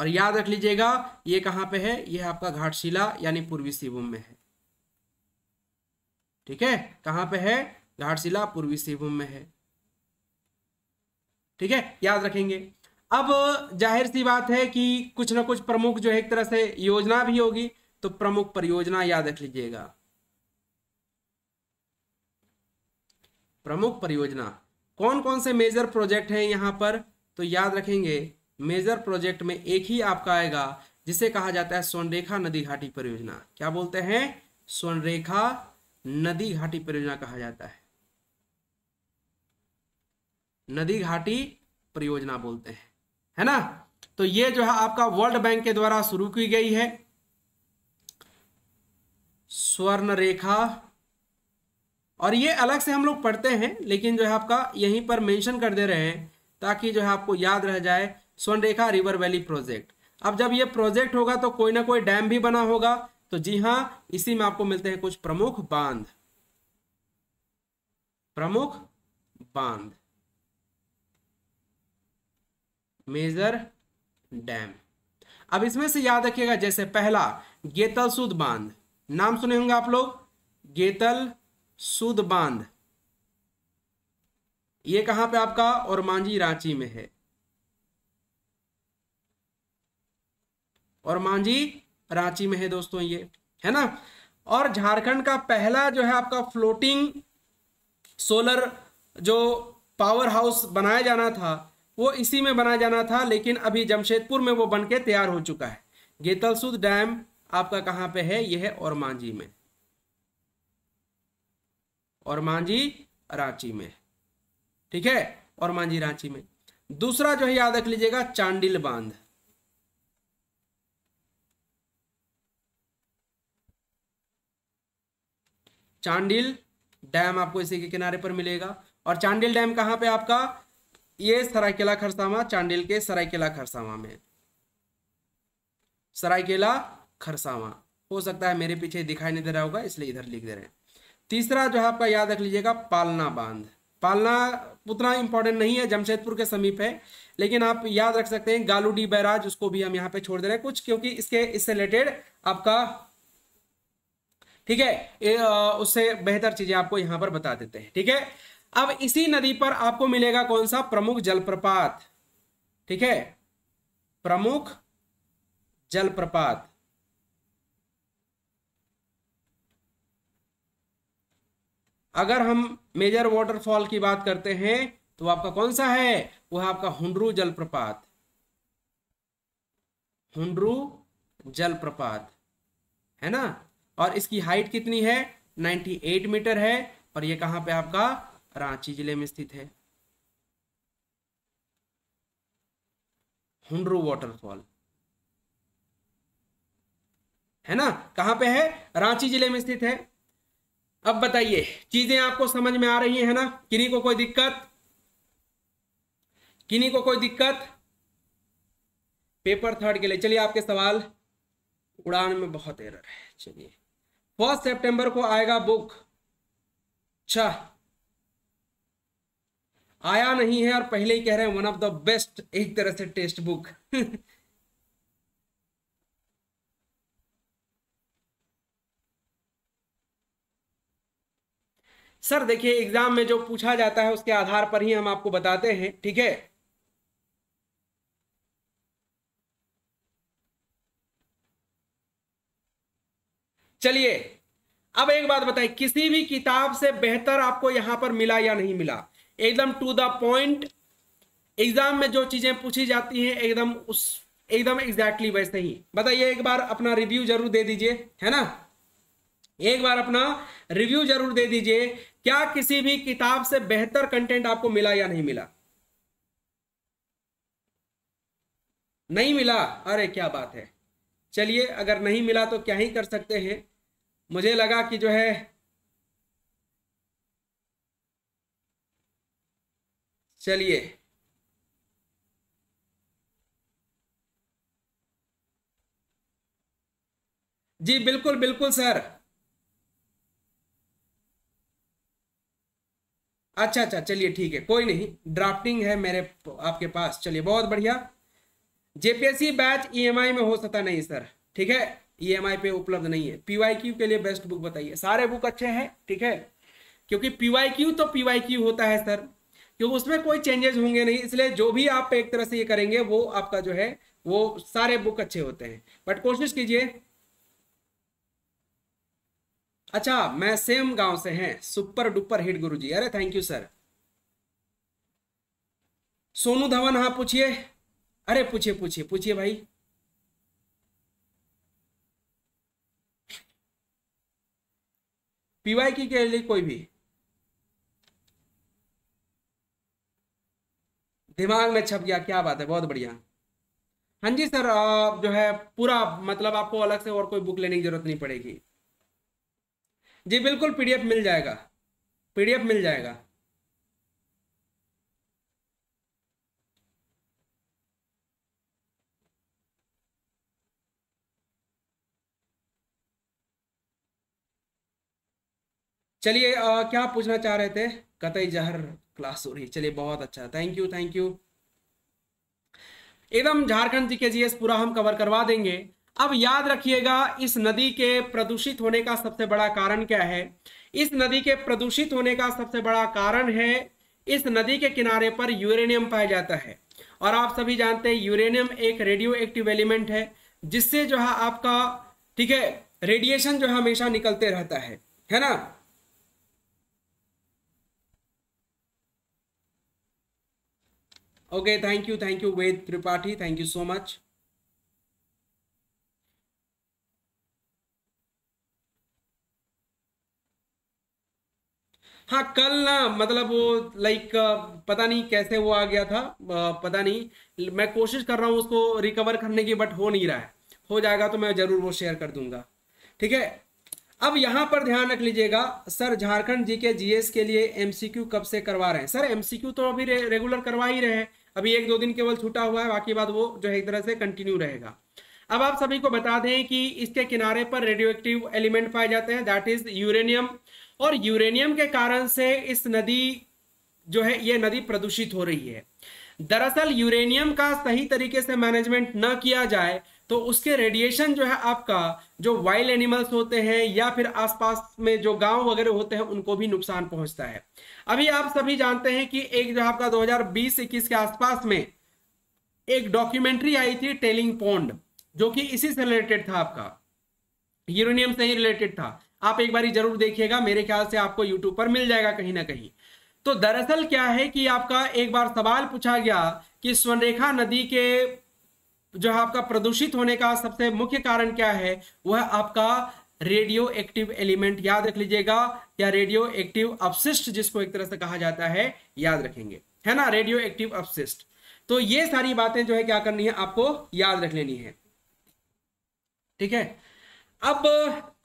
और याद रख लीजिएगा ये कहां पे है ये आपका घाटशिला यानी पूर्वी सिंहभूम में है ठीक है कहां पे है घाटशिला पूर्वी सिंहभूम में है ठीक है याद रखेंगे अब जाहिर सी बात है कि कुछ ना कुछ प्रमुख जो है एक तरह से योजना भी होगी तो प्रमुख परियोजना याद रख लीजिएगा प्रमुख परियोजना कौन कौन से मेजर प्रोजेक्ट हैं यहाँ पर तो याद रखेंगे मेजर प्रोजेक्ट में एक ही आपका आएगा जिसे कहा जाता है स्वर्णरेखा नदी घाटी परियोजना क्या बोलते हैं स्वर्णरेखा नदी घाटी परियोजना कहा जाता है नदी घाटी परियोजना बोलते हैं है ना तो ये जो है आपका वर्ल्ड बैंक के द्वारा शुरू की गई है स्वर्ण रेखा और ये अलग से हम लोग पढ़ते हैं लेकिन जो है आपका यहीं पर मेंशन कर दे रहे हैं ताकि जो है आपको याद रह जाए सोनरेखा रिवर वैली प्रोजेक्ट अब जब ये प्रोजेक्ट होगा तो कोई ना कोई डैम भी बना होगा तो जी हाँ इसी में आपको मिलते हैं कुछ प्रमुख बांध प्रमुख बांध मेजर डैम अब इसमें से याद रखिएगा जैसे पहला गेतल सुद बांध नाम सुने होंगे आप लोग गेतल सुद बांध ये कहां पे आपका और मांझी रांची में है और मांझी रांची में है दोस्तों ये है ना और झारखंड का पहला जो है आपका फ्लोटिंग सोलर जो पावर हाउस बनाया जाना था वो इसी में बनाया जाना था लेकिन अभी जमशेदपुर में वो बन के तैयार हो चुका है गेतलसुद डैम आपका कहां पे है यह है और मांझी में और मांझी रांची में ठीक है और मांझी रांची में दूसरा जो है याद रख लीजिएगा चांडिल बांध चांडिल डैम आपको इसी के किनारे पर मिलेगा और चांडिल डैम कहां पे आपका ये सरायकेला खरसावा चांडिल के सरायकेला खरसावा में सरायकेला खरसावा हो सकता है मेरे पीछे दिखाई नहीं दे रहा होगा इसलिए इधर लिख दे रहे हैं तीसरा जो है आपका याद रख लीजिएगा पालना बांध पालना उतना इंपॉर्टेंट नहीं है जमशेदपुर के समीप है लेकिन आप याद रख सकते हैं गालूडी बैराज उसको भी हम यहाँ पे छोड़ दे रहे हैं कुछ क्योंकि इसके इससे रिलेटेड आपका ठीक है उससे बेहतर चीजें आपको यहां पर बता देते हैं ठीक है अब इसी नदी पर आपको मिलेगा कौन सा प्रमुख जलप्रपात ठीक है प्रमुख जलप्रपात अगर हम मेजर वाटरफॉल की बात करते हैं तो आपका कौन सा है वह है आपका हुंडरू जलप्रपात हुंडरू जलप्रपात है ना और इसकी हाइट कितनी है 98 मीटर है और यह कहां पे आपका रांची जिले में स्थित है हुंडरू वाटरफॉल है ना कहां पे है रांची जिले में स्थित है अब बताइए चीजें आपको समझ में आ रही है ना किन्हीं को कोई दिक्कत किन्हीं को कोई दिक्कत पेपर थर्ड के लिए चलिए आपके सवाल उड़ान में बहुत एरर है चलिए फर्स्ट सितंबर को आएगा बुक अच्छा आया नहीं है और पहले ही कह रहे हैं वन ऑफ द बेस्ट एक तरह से टेस्ट बुक सर देखिए एग्जाम में जो पूछा जाता है उसके आधार पर ही हम आपको बताते हैं ठीक है चलिए अब एक बात बताए किसी भी किताब से बेहतर आपको यहां पर मिला या नहीं मिला एकदम टू द पॉइंट एग्जाम में जो चीजें पूछी जाती हैं एकदम उस एकदम एग्जैक्टली exactly वैसे ही बताइए एक बार अपना रिव्यू जरूर दे दीजिए है ना एक बार अपना रिव्यू जरूर दे दीजिए क्या किसी भी किताब से बेहतर कंटेंट आपको मिला या नहीं मिला नहीं मिला अरे क्या बात है चलिए अगर नहीं मिला तो क्या ही कर सकते हैं मुझे लगा कि जो है चलिए जी बिल्कुल बिल्कुल सर अच्छा अच्छा चलिए ठीक है कोई नहीं ड्राफ्टिंग है मेरे आपके पास चलिए बहुत बढ़िया जेपीएससी बैच ईएमआई में हो सकता नहीं सर ठीक है ईएमआई e पे उपलब्ध नहीं है पीवाईक्यू के लिए बेस्ट बुक बताइए सारे बुक अच्छे हैं ठीक है क्योंकि पीवाईक्यू तो पीवाईक्यू होता है सर क्योंकि उसमें कोई चेंजेस होंगे नहीं इसलिए जो भी आप एक तरह से ये करेंगे वो आपका जो है वो सारे बुक अच्छे होते हैं बट कोशिश कीजिए अच्छा मैं सेम गांव से हैं सुपर डुपर हिट गुरुजी अरे thank you sir Sonu Dhawan हाँ पूछिए अरे पूछिए पूछिए पूछिए भाई पीवाई की के लिए कोई भी दिमाग में छप गया क्या बात है बहुत बढ़िया हाँ जी सर जो है पूरा मतलब आपको अलग से और कोई बुक लेने की जरूरत नहीं पड़ेगी जी बिल्कुल पीडीएफ मिल जाएगा पीडीएफ मिल जाएगा चलिए क्या पूछना चाह रहे थे कतई जहर क्लास हो रही चलिए बहुत अच्छा थैंक यू थैंक यू एकदम झारखंड जी के जीएस पूरा हम कवर करवा देंगे अब याद रखिएगा इस नदी के प्रदूषित होने का सबसे बड़ा कारण क्या है इस नदी के प्रदूषित होने का सबसे बड़ा कारण है इस नदी के किनारे पर यूरेनियम पाया जाता है और आप सभी जानते हैं यूरेनियम एक रेडियो एक्टिव एलिमेंट है जिससे जो है आपका ठीक है रेडिएशन जो है हमेशा निकलते रहता है है ना okay thank you thank you Ved Tripathi thank you so much हाँ कल ना मतलब वो लाइक पता नहीं कैसे वो आ गया था पता नहीं मैं कोशिश कर रहा हूँ उसको रिकवर करने की बट हो नहीं रहा है हो जाएगा तो मैं जरूर वो शेयर कर दूंगा ठीक है अब यहाँ पर ध्यान रख लीजिएगा सर झारखंड जी के जीएस के लिए एमसीक्यू कब से करवा रहे हैं सर एमसीक्यू तो अभी रे, रेगुलर करवा ही रहे हैं अभी एक दो दिन केवल छूटा हुआ है बाकी बात वो जो है एक तरह से कंटिन्यू रहेगा अब आप सभी को बता दें कि इसके किनारे पर रेडियो एक्टिव एलिमेंट पाए जाते हैं दैट इज यूरेनियम और यूरेनियम के कारण से इस नदी जो है ये नदी प्रदूषित हो रही है दरअसल यूरेनियम का सही तरीके से मैनेजमेंट न किया जाए तो उसके रेडिएशन जो है आपका जो वाइल्ड एनिमल्स होते हैं या फिर आसपास में जो गांव वगैरह होते हैं उनको भी नुकसान पहुंचता है अभी आप सभी जानते हैं कि एक जो आपका 2020-21 के आसपास में एक डॉक्यूमेंट्री आई थी टेलिंग पॉन्ड जो कि इसी से रिलेटेड था आपका यूरेनियम से ही रिलेटेड था आप एक बार जरूर देखिएगा मेरे ख्याल से आपको यूट्यूब पर मिल जाएगा कहीं ना कहीं तो दरअसल क्या है कि आपका एक बार सवाल पूछा गया कि स्वर्णरेखा नदी के जो है आपका प्रदूषित होने का सबसे मुख्य कारण क्या है वह आपका रेडियो एक्टिव एलिमेंट याद रख लीजिएगा या रेडियो एक्टिव अपशिष्ट जिसको एक तरह से कहा जाता है याद रखेंगे है ना रेडियो एक्टिव अपशिष्ट तो ये सारी बातें जो है क्या करनी है आपको याद रख लेनी है ठीक है अब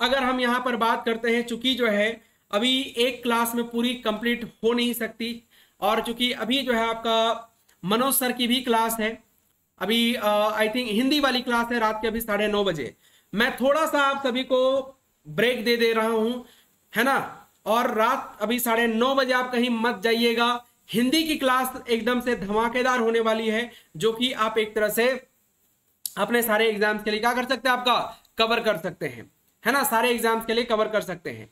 अगर हम यहाँ पर बात करते हैं चूंकि जो है अभी एक क्लास में पूरी कंप्लीट हो नहीं सकती और चूंकि अभी जो है आपका मनोज सर की भी क्लास है अभी आई थिंक हिंदी वाली क्लास है रात के अभी साढ़े नौ बजे मैं थोड़ा सा आप सभी को ब्रेक दे दे रहा हूं है ना और रात अभी साढ़े नौ बजे आप कहीं मत जाइएगा हिंदी की क्लास एकदम से धमाकेदार होने वाली है जो कि आप एक तरह से अपने सारे एग्जाम्स के लिए क्या कर सकते हैं आपका कवर कर सकते हैं है ना सारे एग्जाम्स के लिए कवर कर सकते हैं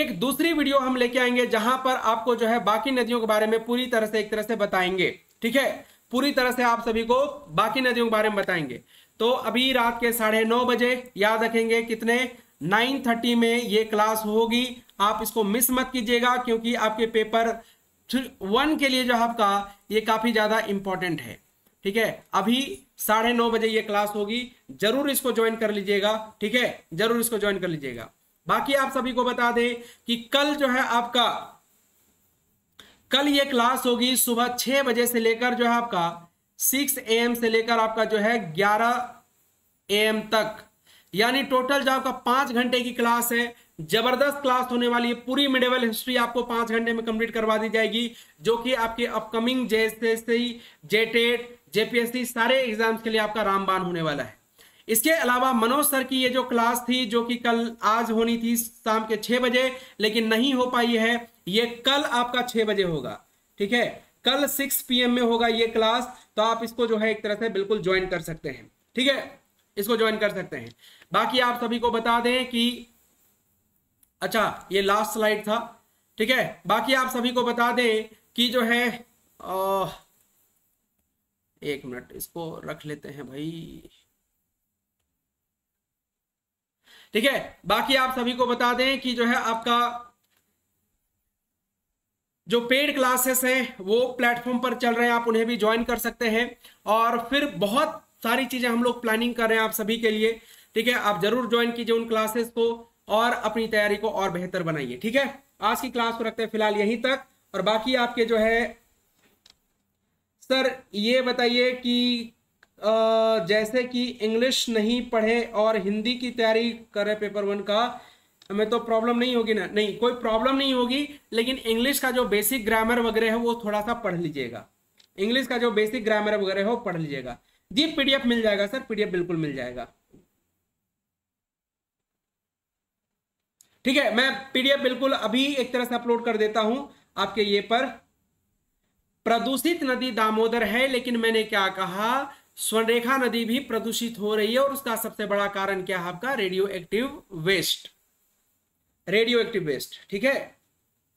एक दूसरी वीडियो हम लेके आएंगे जहां पर आपको जो है बाकी नदियों के बारे में पूरी तरह से एक तरह से बताएंगे ठीक है पूरी तरह से आप सभी को बाकी नदियों के बारे में बताएंगे तो अभी रात के साढ़े नौ बजे याद रखेंगे कितने नाइन थर्टी में ये क्लास होगी आप इसको मिस मत कीजिएगा क्योंकि आपके पेपर वन के लिए जो आपका ये काफी ज्यादा इंपॉर्टेंट है ठीक है अभी साढ़े नौ बजे ये क्लास होगी जरूर इसको ज्वाइन कर लीजिएगा ठीक है जरूर इसको ज्वाइन कर लीजिएगा बाकी आप सभी को बता दें कि कल जो है आपका कल ये क्लास होगी सुबह छह बजे से लेकर जो है आपका सिक्स एम से लेकर आपका जो है ग्यारह एम तक यानी टोटल जो आपका पांच घंटे की क्लास है जबरदस्त क्लास होने वाली है पूरी मिडेवल हिस्ट्री आपको पांच घंटे में कंप्लीट करवा दी जाएगी जो कि आपके अपकमिंग जैसे ही जेटेड जेपीएससी सारे एग्जाम्स के लिए आपका रामबान होने वाला है इसके अलावा मनोज सर की ये जो क्लास थी जो कि कल आज होनी थी शाम के छह बजे लेकिन नहीं हो पाई है ये कल आपका छह बजे होगा ठीक है कल सिक्स पीएम में होगा ये क्लास तो आप इसको जो है एक तरह से बिल्कुल ज्वाइन कर सकते हैं ठीक है इसको ज्वाइन कर सकते हैं बाकी आप सभी को बता दें कि अच्छा ये लास्ट स्लाइड था ठीक है बाकी आप सभी को बता दें कि जो है आ, एक मिनट इसको रख लेते हैं भाई ठीक है बाकी आप सभी को बता दें कि जो है आपका जो पेड क्लासेस हैं वो प्लेटफॉर्म पर चल रहे हैं आप उन्हें भी ज्वाइन कर सकते हैं और फिर बहुत सारी चीजें हम लोग प्लानिंग कर रहे हैं आप सभी के लिए ठीक है आप जरूर ज्वाइन कीजिए उन क्लासेस को और अपनी तैयारी को और बेहतर बनाइए ठीक है आज की क्लास को रखते हैं फिलहाल यहीं तक और बाकी आपके जो है सर ये बताइए कि जैसे कि इंग्लिश नहीं पढ़े और हिंदी की तैयारी करे पेपर वन का हमें तो प्रॉब्लम नहीं होगी ना नहीं कोई प्रॉब्लम नहीं होगी लेकिन इंग्लिश का जो बेसिक ग्रामर वगैरह है वो थोड़ा सा पढ़ लीजिएगा इंग्लिश का जो बेसिक ग्रामर वगैरह है वो पढ़ लीजिएगा जी पीडीएफ मिल जाएगा सर पीडीएफ बिल्कुल मिल जाएगा ठीक है मैं पीडीएफ बिल्कुल अभी एक तरह से अपलोड कर देता हूं आपके ये पर प्रदूषित नदी दामोदर है लेकिन मैंने क्या कहा स्वर्णरेखा नदी भी प्रदूषित हो रही है और उसका सबसे बड़ा कारण क्या है आपका radioactive waste radioactive waste ठीक है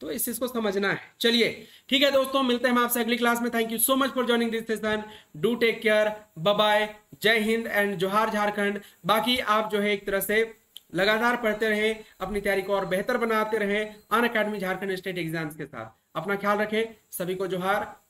तो इस चीज को समझना है चलिए ठीक है दोस्तों मिलते हैं हम आपसे अगली क्लास में thank you so much for joining this session do take care bye Jai Hind and जोहार झारखंड बाकी आप जो है एक तरह से लगातार पढ़ते रहें अपनी तैयारी को और बेहतर बनाते रहें Unacademy Jharkhand state exams के साथ अपना ख्याल रखें सभी को जोहार